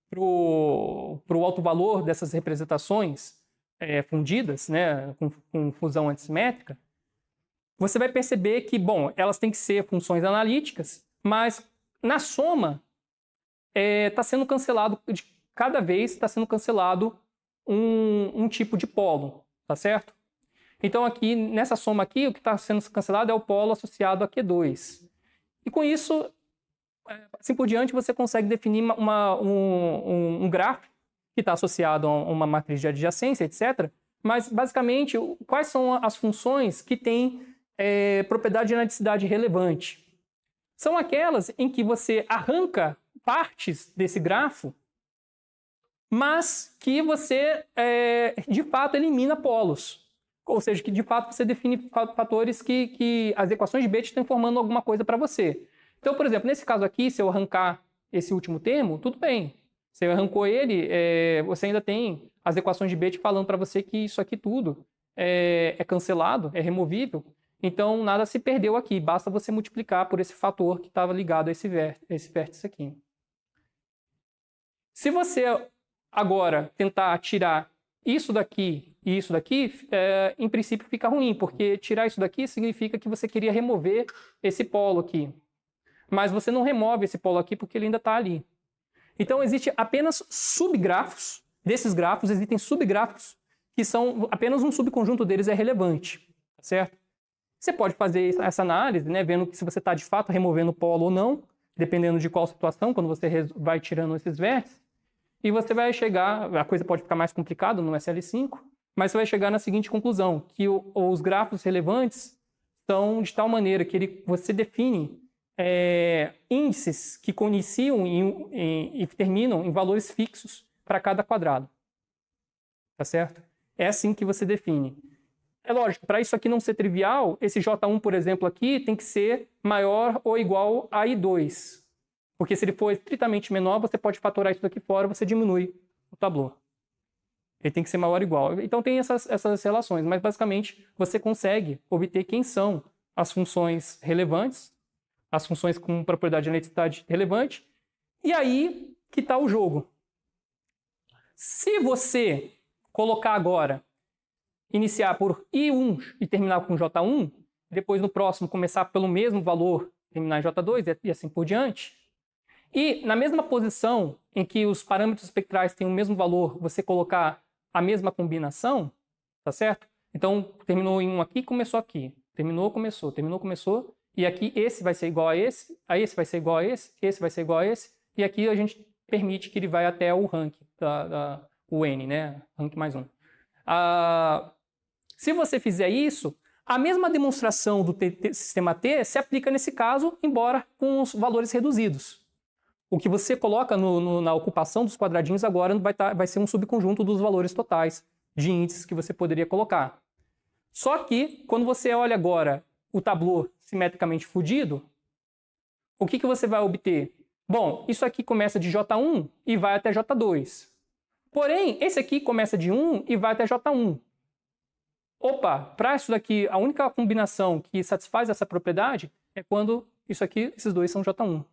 para o alto valor dessas representações é, fundidas, né, com, com fusão antissimétrica, você vai perceber que, bom, elas têm que ser funções analíticas, mas na soma está é, tá sendo cancelado, de, cada vez está sendo cancelado um, um tipo de polo, tá certo? Então, aqui nessa soma aqui, o que está sendo cancelado é o polo associado a Q2. E com isso, é, assim por diante, você consegue definir uma, um, um, gráfico que está associado a uma matriz de adjacência, etc. Mas, basicamente, quais são as funções que têm é, propriedade de anadicidade relevante? São aquelas em que você arranca partes desse grafo, mas que você, é, de fato, elimina polos. Ou seja, que de fato você define fatores que, que as equações de Betty estão informando alguma coisa para você. Então, por exemplo, nesse caso aqui, se eu arrancar esse último termo, tudo bem. Você arrancou ele, é, você ainda tem as equações de Betty falando para você que isso aqui tudo é, é cancelado, é removível. Então, nada se perdeu aqui, basta você multiplicar por esse fator que estava ligado a esse, esse vértice aqui. Se você agora tentar tirar isso daqui e isso daqui, é, em princípio, fica ruim, porque tirar isso daqui significa que você queria remover esse polo aqui. Mas você não remove esse polo aqui porque ele ainda está ali. Então, existe apenas subgrafos. Desses grafos, existem subgrafos que são apenas um subconjunto deles é relevante, certo? Você pode fazer essa análise, né, vendo se você está de fato removendo o polo ou não, dependendo de qual situação, quando você vai tirando esses vértices, e você vai chegar, a coisa pode ficar mais complicada no SL5, mas você vai chegar na seguinte conclusão, que o, os grafos relevantes estão de tal maneira que ele, você define é, índices que iniciam e terminam em valores fixos para cada quadrado. Tá certo? É assim que você define. É lógico, para isso aqui não ser trivial, esse J1, por exemplo, aqui tem que ser maior ou igual a I2. Porque se ele for estritamente menor, você pode fatorar isso daqui fora, você diminui o tabu. Ele tem que ser maior ou igual. Então tem essas, essas relações, mas basicamente você consegue obter quem são as funções relevantes, as funções com propriedade de eletricidade relevante, e aí que está o jogo. Se você colocar agora, iniciar por I1 e terminar com J1, depois no próximo começar pelo mesmo valor, terminar em J2 e assim por diante, e na mesma posição em que os parâmetros espectrais têm o mesmo valor, você colocar a mesma combinação, tá certo? Então, terminou em um aqui, começou aqui. Terminou, começou, terminou, começou. E aqui esse vai ser igual a esse, a esse vai ser igual a esse, esse vai ser igual a esse. E aqui a gente permite que ele vai até o rank, da, da o n, né? Rank mais um. Ah, se você fizer isso, a mesma demonstração do sistema T se aplica nesse caso, embora com os valores reduzidos o que você coloca no, no, na ocupação dos quadradinhos agora vai, tá, vai ser um subconjunto dos valores totais de índices que você poderia colocar. Só que, quando você olha agora o tablô simetricamente fudido, o que, que você vai obter? Bom, isso aqui começa de J1 e vai até J2. Porém, esse aqui começa de 1 e vai até J1. Opa, para isso daqui, a única combinação que satisfaz essa propriedade é quando isso aqui, esses dois são J1.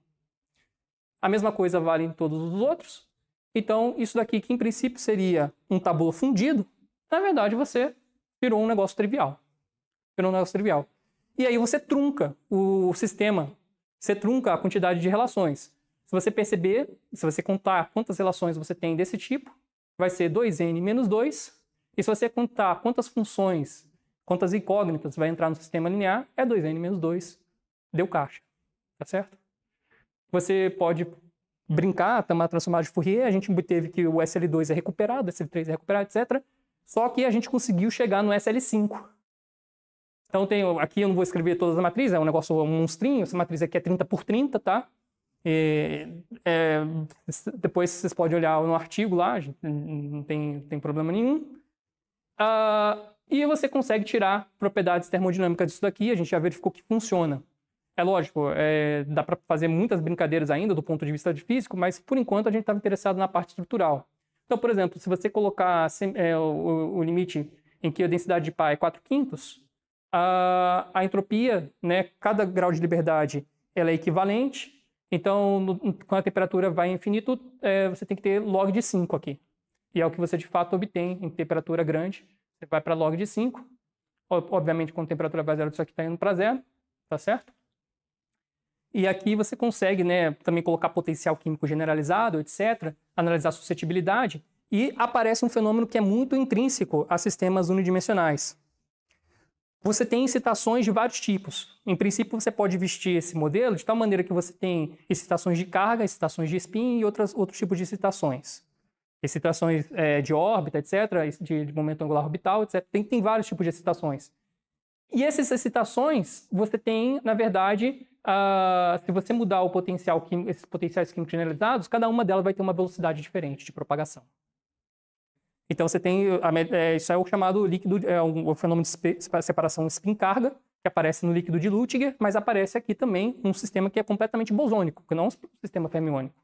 A mesma coisa vale em todos os outros. Então, isso daqui que em princípio seria um tabulo fundido, na verdade você virou um negócio trivial. Virou um negócio trivial. E aí você trunca o sistema, você trunca a quantidade de relações. Se você perceber, se você contar quantas relações você tem desse tipo, vai ser 2n menos 2. E se você contar quantas funções, quantas incógnitas vai entrar no sistema linear, é 2n menos 2. Deu caixa. Tá certo? você pode brincar, tomar transformado de Fourier, a gente teve que o SL2 é recuperado, o SL3 é recuperado, etc. Só que a gente conseguiu chegar no SL5. Então tem, aqui eu não vou escrever todas as matrizes, é um negócio, um monstrinho, essa matriz aqui é 30 por 30, tá? E, é, depois vocês podem olhar no artigo lá, não tem, tem problema nenhum. Uh, e você consegue tirar propriedades termodinâmicas disso daqui, a gente já verificou que funciona. É lógico, é, dá para fazer muitas brincadeiras ainda do ponto de vista de físico, mas por enquanto a gente estava interessado na parte estrutural. Então, por exemplo, se você colocar é, o, o, limite em que a densidade de pai é 4 quintos, a, a entropia, né, cada grau de liberdade, ela é equivalente. Então, no, quando a temperatura vai infinito, é, você tem que ter log de 5 aqui. E é o que você de fato obtém em temperatura grande. Você vai para log de 5. Obviamente, quando a temperatura vai zero, isso aqui está indo para zero, tá certo? E aqui você consegue né, também colocar potencial químico generalizado, etc., analisar suscetibilidade, e aparece um fenômeno que é muito intrínseco a sistemas unidimensionais. Você tem excitações de vários tipos. Em princípio, você pode vestir esse modelo de tal maneira que você tem excitações de carga, excitações de spin e outras, outros tipos de excitações. Excitações é, de órbita, etc., de, de momento angular orbital, etc. Tem, tem vários tipos de excitações. E essas excitações, você tem, na verdade, uh, se você mudar o potencial esses potenciais químicos generalizados, cada uma delas vai ter uma velocidade diferente de propagação. Então você tem é, isso é o chamado líquido é um, o fenômeno de separação spin carga que aparece no líquido de Luttiger, mas aparece aqui também um sistema que é completamente bosônico, que não é um sistema fermiônico.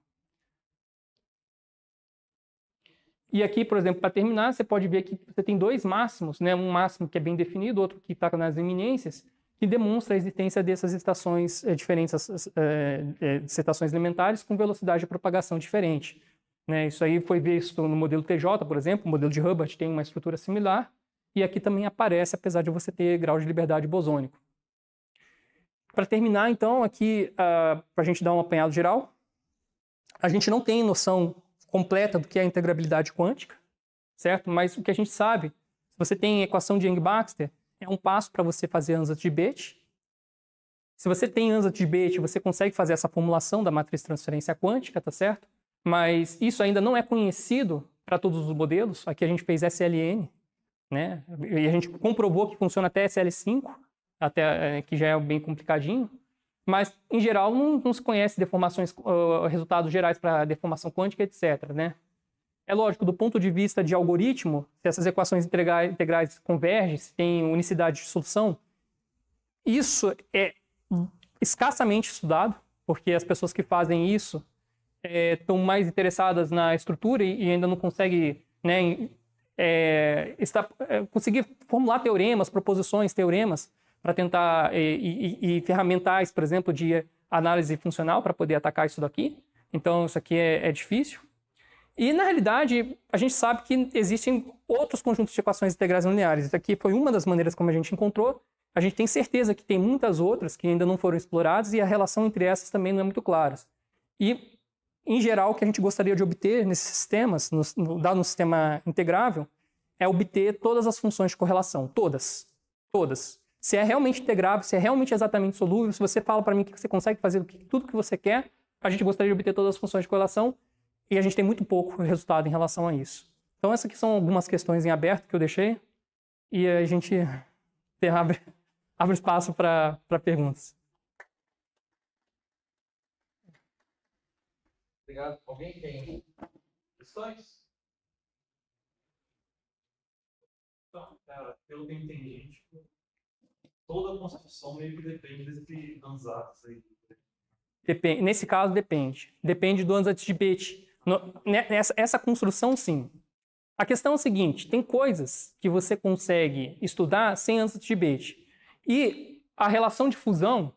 E aqui, por exemplo, para terminar, você pode ver que você tem dois máximos, né? um máximo que é bem definido, outro que está nas iminências, que demonstra a existência dessas estações é, diferentes, é, estações eh, eh, elementares com velocidade de propagação diferente. Né? Isso aí foi visto no modelo TJ, por exemplo, o modelo de Hubbard tem uma estrutura similar, e aqui também aparece, apesar de você ter grau de liberdade bosônico. Para terminar, então, aqui, uh, ah, para a gente dar um apanhado geral, a gente não tem noção completa do que é a integrabilidade quântica, certo? Mas o que a gente sabe, se você tem equação de Young-Baxter, é um passo para você fazer ansatz de Bethe. Se você tem ansatz de Bethe, você consegue fazer essa formulação da matriz de transferência quântica, tá certo? Mas isso ainda não é conhecido para todos os modelos. Aqui a gente fez SLN, né? E a gente comprovou que funciona até SL5, até é, que já é bem complicadinho. Mas, em geral, não, não se conhece deformações, uh, resultados gerais para deformação quântica, etc. Né? É lógico, do ponto de vista de algoritmo, se essas equações integrais convergem, se tem unicidade de solução, isso é escassamente estudado, porque as pessoas que fazem isso estão é, mais interessadas na estrutura e, e ainda não conseguem né, é, está, é, conseguir formular teoremas, proposições, teoremas, para tentar, é, e, e, e, por exemplo, de análise funcional para poder atacar isso daqui. Então, isso aqui é, é difícil. E, na realidade, a gente sabe que existem outros conjuntos de equações integrais lineares. Isso aqui foi uma das maneiras como a gente encontrou. A gente tem certeza que tem muitas outras que ainda não foram exploradas e a relação entre essas também não é muito clara. E, em geral, o que a gente gostaria de obter nesses sistemas, no, no, dado um sistema integrável, é obter todas as funções de correlação. Todas. Todas. Se é realmente integrável, se é realmente exatamente solúvel, se você fala para mim que você consegue fazer tudo que você quer, a gente gostaria de obter todas as funções de correlação e a gente tem muito pouco resultado em relação a isso. Então essas aqui são algumas questões em aberto que eu deixei e a gente abre, abre espaço para perguntas. Obrigado. Alguém tem questões? Então, cara, pelo que eu entendi, tipo, toda a construção meio que depende desse Ansatz aí. Depende. Nesse caso, depende. Depende do Ansatz de Betty no, nessa, né, essa construção, sim. A questão é a seguinte: tem coisas que você consegue estudar sem antes do Tibete. E a relação de fusão.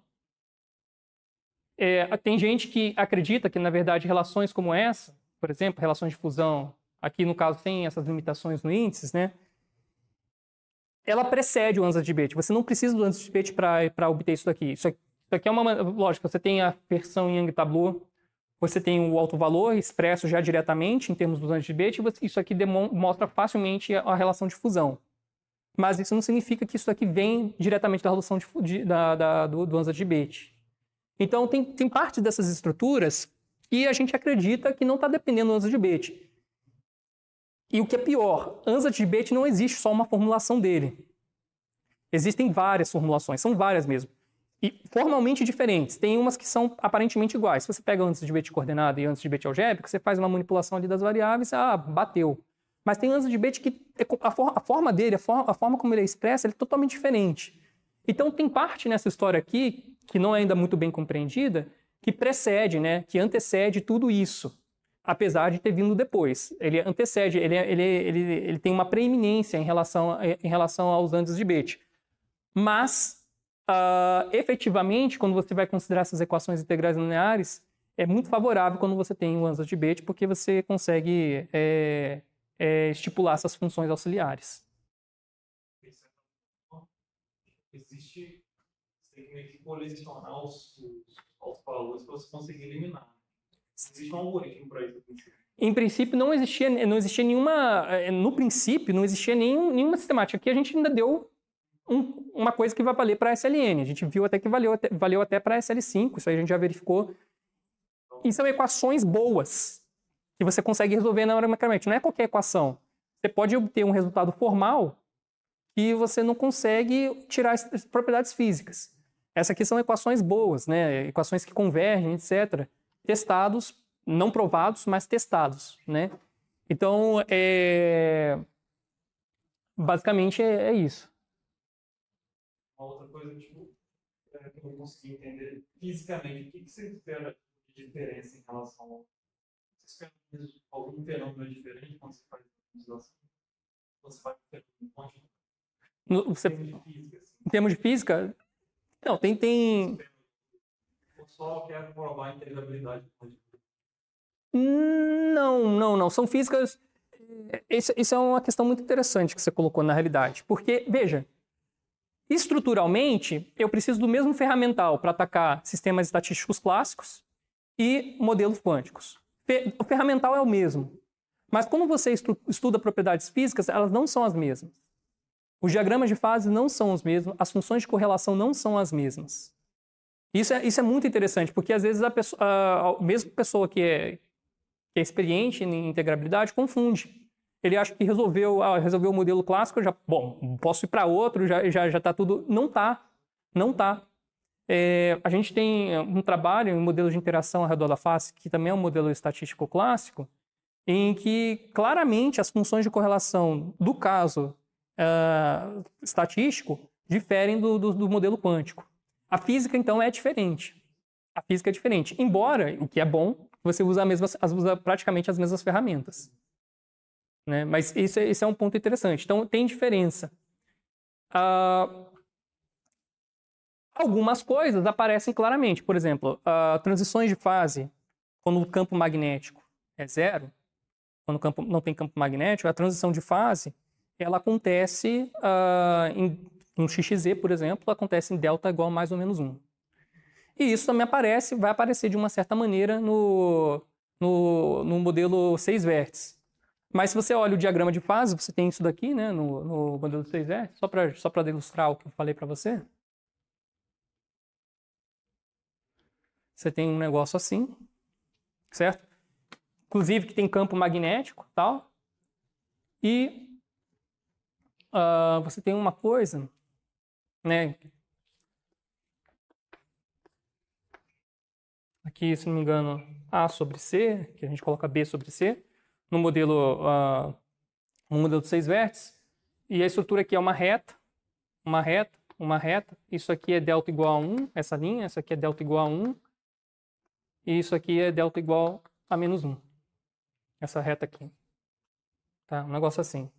É, tem gente que acredita que, na verdade, relações como essa, por exemplo, relações de fusão, aqui no caso tem essas limitações no índice né? Ela precede o de Tibete. Você não precisa do de Tibete para obter isso daqui. Isso aqui, é uma. Lógico, você tem a versão Yang Tableau você tem o alto valor expresso já diretamente em termos dos de debate isso aqui mostra facilmente a relação de fusão. Mas isso não significa que isso aqui vem diretamente da relação de, de, da, da, do, do de debate Então, tem, tem parte dessas estruturas que a gente acredita que não está dependendo do de debate E o que é pior, de debate não existe só uma formulação dele. Existem várias formulações, são várias mesmo e formalmente diferentes. Tem umas que são aparentemente iguais. Se você pega antes de Betty coordenada e antes de Betty algébrica, você faz uma manipulação ali das variáveis, ah, bateu. Mas tem antes de Betty que é a, for a forma dele, a, for a, forma como ele é expressa, ele é totalmente diferente. Então tem parte nessa história aqui, que não é ainda muito bem compreendida, que precede, né, que antecede tudo isso, apesar de ter vindo depois. Ele antecede, ele, é, ele, é, ele, ele tem uma preeminência em relação, em relação aos antes de Betty. Mas Uh, efetivamente, quando você vai considerar essas equações integrais lineares, é muito favorável quando você tem o Ansatz de Bethe, porque você consegue é, é, estipular essas funções auxiliares. Existe, você tem que colecionar os, os valores para você conseguir eliminar. Existe um algoritmo para isso? Em princípio, não existia, não existia nenhuma. É, no princípio, não existia nenhum, nenhuma sistemática. Aqui a gente ainda deu um, uma coisa que vai valer para a SLN. A gente viu até que valeu até, valeu até para a SL5, isso aí a gente já verificou. E são equações boas que você consegue resolver na hora Não é qualquer equação. Você pode obter um resultado formal que você não consegue tirar as propriedades físicas. Essas aqui são equações boas, né? Equações que convergem, etc. Testados, não provados, mas testados, né? Então, é... basicamente é, é isso. Uma outra coisa tipo, é, que eu não consegui entender fisicamente, o que, que você espera de diferença em relação ao. Você espera tipo, algum fenômeno diferente quando você faz visualização? Quando você faz um fenômeno de. você... Em termos de física. Assim. Em termos de física? Não, tem. tem... Eu só quero provar a integrabilidade hum, não, não, não. São físicas. É, isso, é uma questão muito interessante que você colocou na realidade. Porque, veja, Estruturalmente, eu preciso do mesmo ferramental para atacar sistemas estatísticos clássicos e modelos quânticos. O ferramental é o mesmo, mas como você estuda propriedades físicas, elas não são as mesmas. Os diagramas de fase não são os mesmos, as funções de correlação não são as mesmas. Isso é, isso é muito interessante, porque às vezes a, pessoa, a mesma pessoa que é, que é experiente em integrabilidade confunde ele acha que resolveu, ah, resolveu o modelo clássico, já, bom, posso ir para outro, já, já, já está tudo. Não tá. Não tá. É, a gente tem um trabalho, um modelo de interação ao redor da face, que também é um modelo estatístico clássico, em que claramente as funções de correlação do caso uh, estatístico diferem do, do, do modelo quântico. A física, então, é diferente. A física é diferente. Embora, o que é bom, você usa, mesma, usa praticamente as mesmas ferramentas. Né? Mas isso, esse é, é um ponto interessante. Então, tem diferença. Ah, algumas coisas aparecem claramente. Por exemplo, ah, transições de fase, quando o campo magnético é zero, quando o campo, não tem campo magnético, a transição de fase ela acontece ah, em um XXZ, por exemplo, acontece em delta igual a mais ou menos 1. E isso também aparece, vai aparecer de uma certa maneira no, no, no modelo 6 vértices. Mas se você olha o diagrama de fase, você tem isso daqui, né, no, no modelo 3R, só para só para ilustrar o que eu falei para você. Você tem um negócio assim, certo? Inclusive que tem campo magnético tal. E uh, você tem uma coisa, né? Aqui, se não me engano, A sobre C, que a gente coloca B sobre C no modelo, uh, no modelo de seis vértices. E a estrutura aqui é uma reta, uma reta, uma reta. Isso aqui é delta igual a 1, essa linha. Essa aqui é delta igual a 1. E isso aqui é delta igual a menos 1. Essa reta aqui. Tá? Um negócio assim.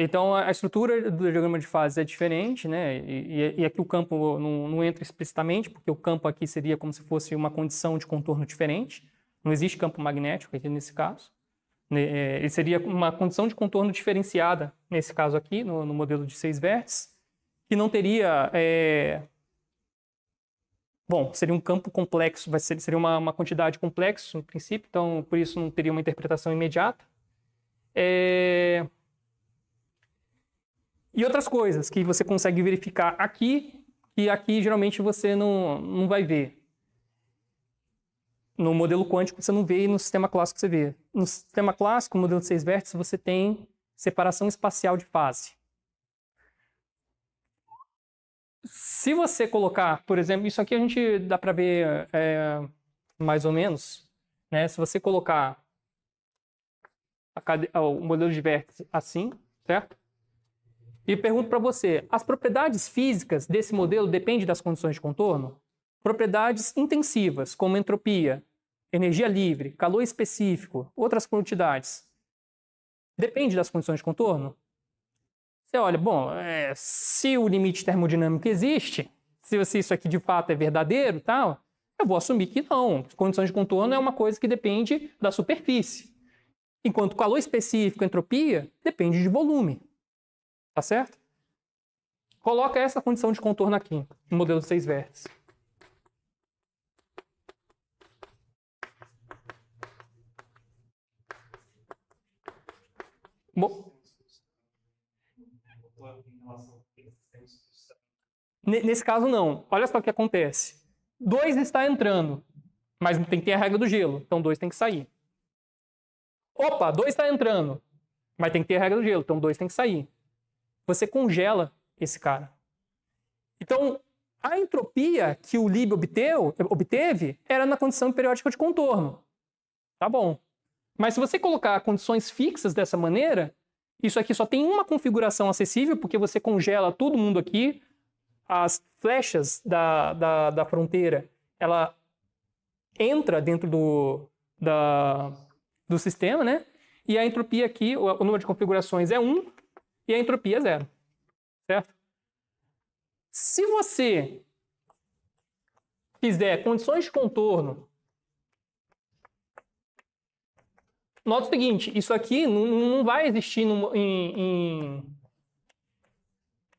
Então, a estrutura do diagrama de fases é diferente, né? E, e aqui o campo não, não, entra explicitamente, porque o campo aqui seria como se fosse uma condição de contorno diferente. Não existe campo magnético aqui nesse caso. Né, é, ele seria uma condição de contorno diferenciada, nesse caso aqui, no, no modelo de seis vértices, que não teria. É... Bom, seria um campo complexo, vai ser, seria uma, uma quantidade complexa, no princípio, então por isso não teria uma interpretação imediata. É... E outras coisas que você consegue verificar aqui, e aqui geralmente você não, não vai ver. No modelo quântico você não vê e no sistema clássico você vê. No sistema clássico, modelo de seis vértices, você tem separação espacial de fase. Se você colocar, por exemplo, isso aqui a gente dá para ver é, mais ou menos, né? Se você colocar cade... o modelo de vértices assim, certo? E pergunto para você, as propriedades físicas desse modelo dependem das condições de contorno? Propriedades intensivas, como entropia, energia livre, calor específico, outras quantidades. Depende das condições de contorno. Você olha, bom, é, se o limite termodinâmico existe, se, isso aqui de fato é verdadeiro, tal, eu vou assumir que não. Condições de contorno é uma coisa que depende da superfície. Enquanto calor específico, entropia, depende de volume. Tá certo? Coloca essa condição de contorno aqui, no modelo de seis vértices. Bom, nesse caso, não. Olha só o que acontece. Dois está entrando, mas tem que ter a regra do gelo, então dois tem que sair. Opa, dois está entrando, mas tem que ter a regra do gelo, então dois tem que sair. Você congela esse cara. Então, a entropia que o Lib obteu, obteve era na condição periódica de contorno. Tá bom. Mas se você colocar condições fixas dessa maneira, isso aqui só tem uma configuração acessível, porque você congela todo mundo aqui. As flechas da, da, da fronteira, ela entra dentro do, da, do sistema, né? E a entropia aqui, o, o número de configurações é 1 e a entropia é 0, certo? Se você fizer condições de contorno Nota o seguinte, isso aqui não, não vai existir no, em, em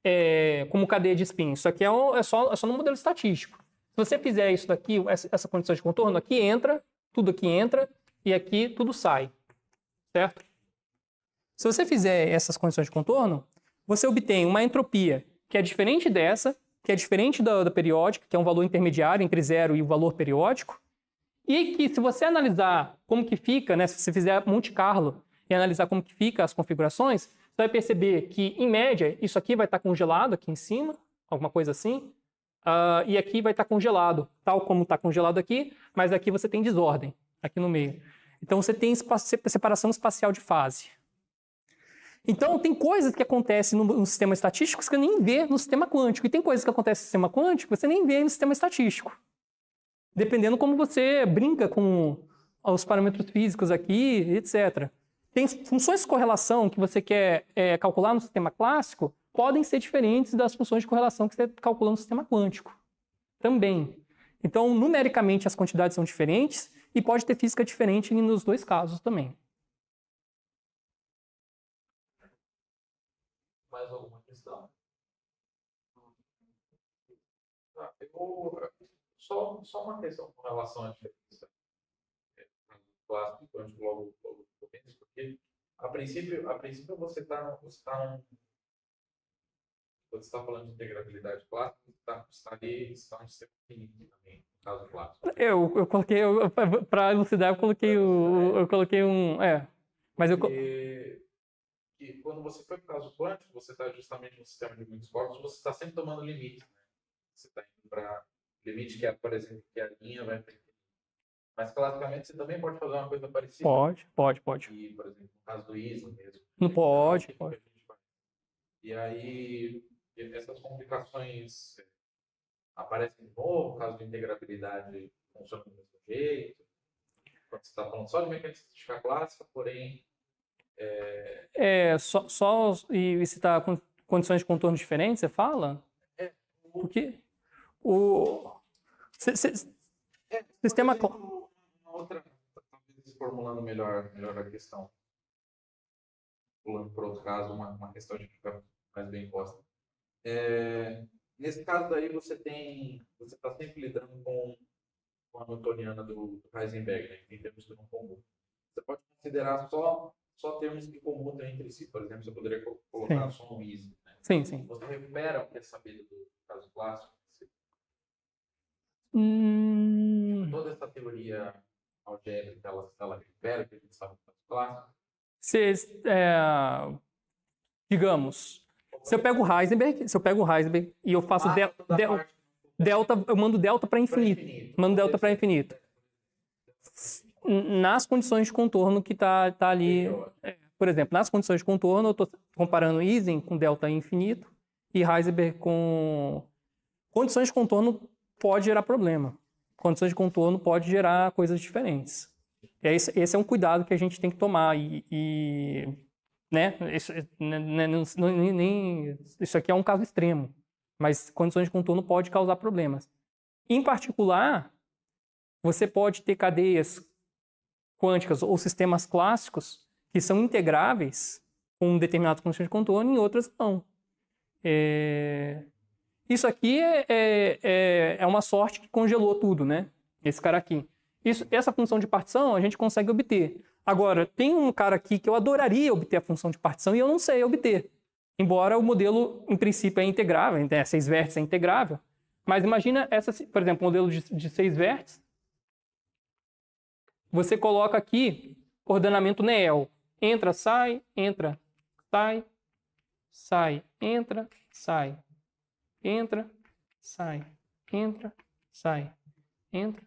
é, como cadeia de spin. Isso aqui é, um, é, só, é só no modelo estatístico. Se você fizer isso daqui, essa, essa condição de contorno, aqui entra, tudo aqui entra e aqui tudo sai, certo? Se você fizer essas condições de contorno, você obtém uma entropia que é diferente dessa, que é diferente da, da periódica, que é um valor intermediário entre zero e o valor periódico, e que se você analisar como que fica, né, se você fizer Monte Carlo e analisar como que fica as configurações, você vai perceber que, em média, isso aqui vai estar congelado aqui em cima, alguma coisa assim, uh, e aqui vai estar congelado, tal como está congelado aqui, mas aqui você tem desordem, aqui no meio. Então você tem separação espacial de fase. Então, tem coisas que acontecem no, no, sistema estatístico que você nem vê no sistema quântico. E tem coisas que acontecem no sistema quântico que você nem vê no sistema estatístico dependendo como você brinca com os parâmetros físicos aqui, etc. Tem funções de correlação que você quer é, calcular no sistema clássico podem ser diferentes das funções de correlação que você tá calcula no sistema quântico também. Então, numericamente, as quantidades são diferentes e pode ter física diferente nos dois casos também. Mais alguma questão? Ah, tá, ficou só, só uma questão com relação à diferença é, plástico, antes logo, logo no começo, porque a princípio, a princípio você está você tá um, está falando de integrabilidade plástica, está tá ali está um sistema finito também, no caso plástico. Eu, eu coloquei para elucidar, eu coloquei o é. eu coloquei um, é, mas porque, eu e quando você foi para o caso quântico, você está justamente no sistema de muitos corpos, você está sempre tomando limites, né? Você está indo para permite que por exemplo, que a linha vai mas classicamente você também pode fazer uma coisa parecida. Pode, pode, pode. E, por exemplo, no caso do ISO mesmo. Não pode, pode. E aí essas complicações é, aparecem de novo, caso de integrabilidade funciona do mesmo jeito. Quando você está falando só de mecânica estética clássica, porém. É, é só, só. E se está com condições de contorno diferentes, você fala? É. O... Porque o. C é, sistema clássico. Outra, talvez formulando melhor, melhor a questão. Pulando para outro caso, uma, uma questão de ficar mais bem posta. É, nesse caso daí, você tem, você está sempre lidando com, com a Hamiltoniana do, do Heisenberg, né, em termos que não comum. Você pode considerar só, só termos que comutam entre si. Por exemplo, você poderia colocar sim. só um easy. Né? Sim, sim. Você recupera o que é sabido do caso clássico Hum... Toda essa teoria algébrica, ela, ela libera é que a gente sabe das classes? Se, é, digamos, se eu pego Heisenberg, se eu pego Heisenberg e eu faço delta, eu mando delta para infinito, infinito, mando delta para infinito, nas condições de contorno que tá, tá ali, é, por exemplo, nas condições de contorno eu estou comparando Ising com delta infinito e Heisenberg com condições de contorno pode gerar problema. Condições de contorno pode gerar coisas diferentes. É esse, esse é um cuidado que a gente tem que tomar e, e né, isso, né, né, nem, nem, isso aqui é um caso extremo, mas condições de contorno pode causar problemas. Em particular, você pode ter cadeias quânticas ou sistemas clássicos que são integráveis com um determinado de contorno e outras não. É... Isso aqui é, é, é, é uma sorte que congelou tudo, né? Esse cara aqui. Isso, essa função de partição a gente consegue obter. Agora, tem um cara aqui que eu adoraria obter a função de partição e eu não sei obter. Embora o modelo, em princípio, é integrável, né? seis vértices é integrável. Mas imagina, essa, por exemplo, um modelo de, de seis vértices. Você coloca aqui ordenamento neel. Entra, sai, entra, sai, sai, entra, sai entra, sai, entra, sai, entra,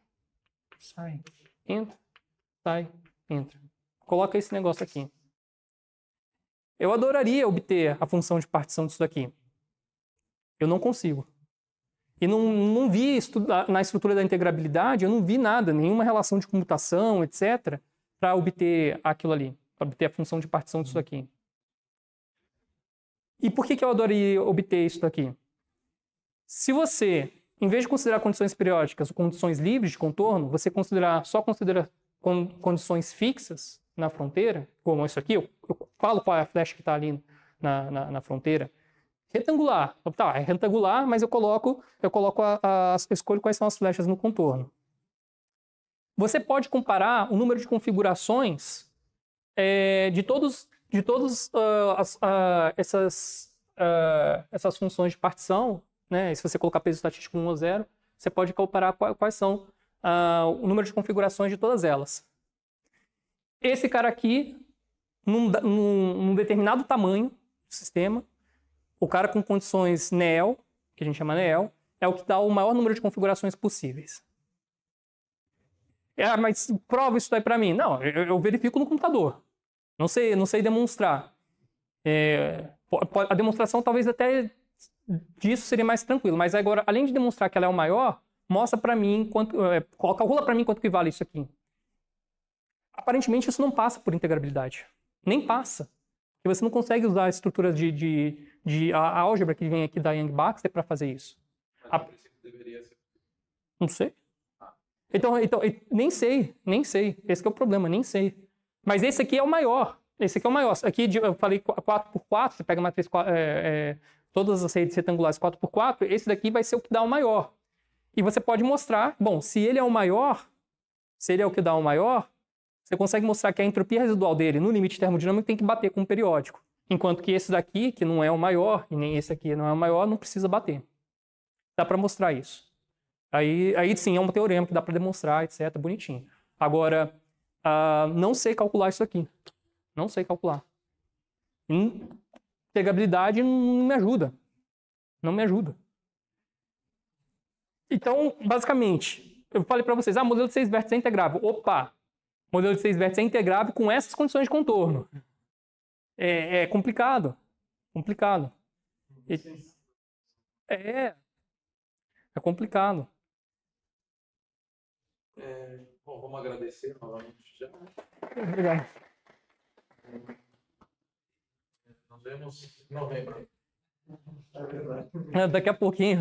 sai, entra, sai, entra. Coloca esse negócio aqui. Eu adoraria obter a função de partição disso daqui. Eu não consigo. E não, não vi na estrutura da integrabilidade, eu não vi nada, nenhuma relação de comutação, etc., para obter aquilo ali, para obter a função de partição disso uhum. daqui. E por que, que eu adoraria obter isso daqui? Se você, em vez de considerar condições periódicas ou condições livres de contorno, você considerar só considera con condições fixas na fronteira, como isso aqui, eu, eu falo qual é a flecha que está ali na, na, na, fronteira, retangular, tá, é retangular, mas eu coloco, eu coloco a, a, eu escolho quais são as flechas no contorno. Você pode comparar o número de configurações é, de todos de todas ah, uh, ah, uh, essas, uh, essas funções de partição né? E se você colocar peso estatístico 1 ou 0, você pode comparar quais são ah, o número de configurações de todas elas. Esse cara aqui, num, num, num determinado tamanho do sistema, o cara com condições NEL, que a gente chama NEL, é o que dá o maior número de configurações possíveis. É, ah, mas prova isso aí para mim. Não, eu, eu, verifico no computador. Não sei, não sei demonstrar. É, a demonstração talvez até disso seria mais tranquilo. Mas agora, além de demonstrar que ela é o maior, mostra para mim quanto, é, calcula para mim quanto que vale isso aqui. Aparentemente isso não passa por integrabilidade, nem passa. E você não consegue usar estruturas de, de, de a, a álgebra que vem aqui da Young Baxter para fazer isso. Mas, a... deveria ser. Não sei. Ah. Então, então, nem sei, nem sei. Esse é o problema, nem sei. Mas esse aqui é o maior. Esse aqui é o maior. Aqui eu falei 4 por 4, você pega a matriz é, é, todas as redes retangulares 4x4, esse daqui vai ser o que dá o maior. E você pode mostrar, bom, se ele é o maior, se ele é o que dá o maior, você consegue mostrar que a entropia residual dele no limite termodinâmico tem que bater com o periódico. Enquanto que esse daqui, que não é o maior, e nem esse aqui não é o maior, não precisa bater. Dá para mostrar isso. Aí, aí sim, é um teorema que dá para demonstrar, etc. Bonitinho. Agora, uh, não sei calcular isso aqui. Não sei calcular. Hum pegabilidade não me ajuda. Não me ajuda. Então, basicamente, eu falei para vocês, ah, modelo de seis vértices é integrável. Opa! Modelo de seis vértices é integrável com essas condições de contorno. É, é complicado. Complicado. É. É complicado. É, bom, vamos agradecer novamente já. Obrigado. É. Nos vemos em novembro. É Daqui a pouquinho.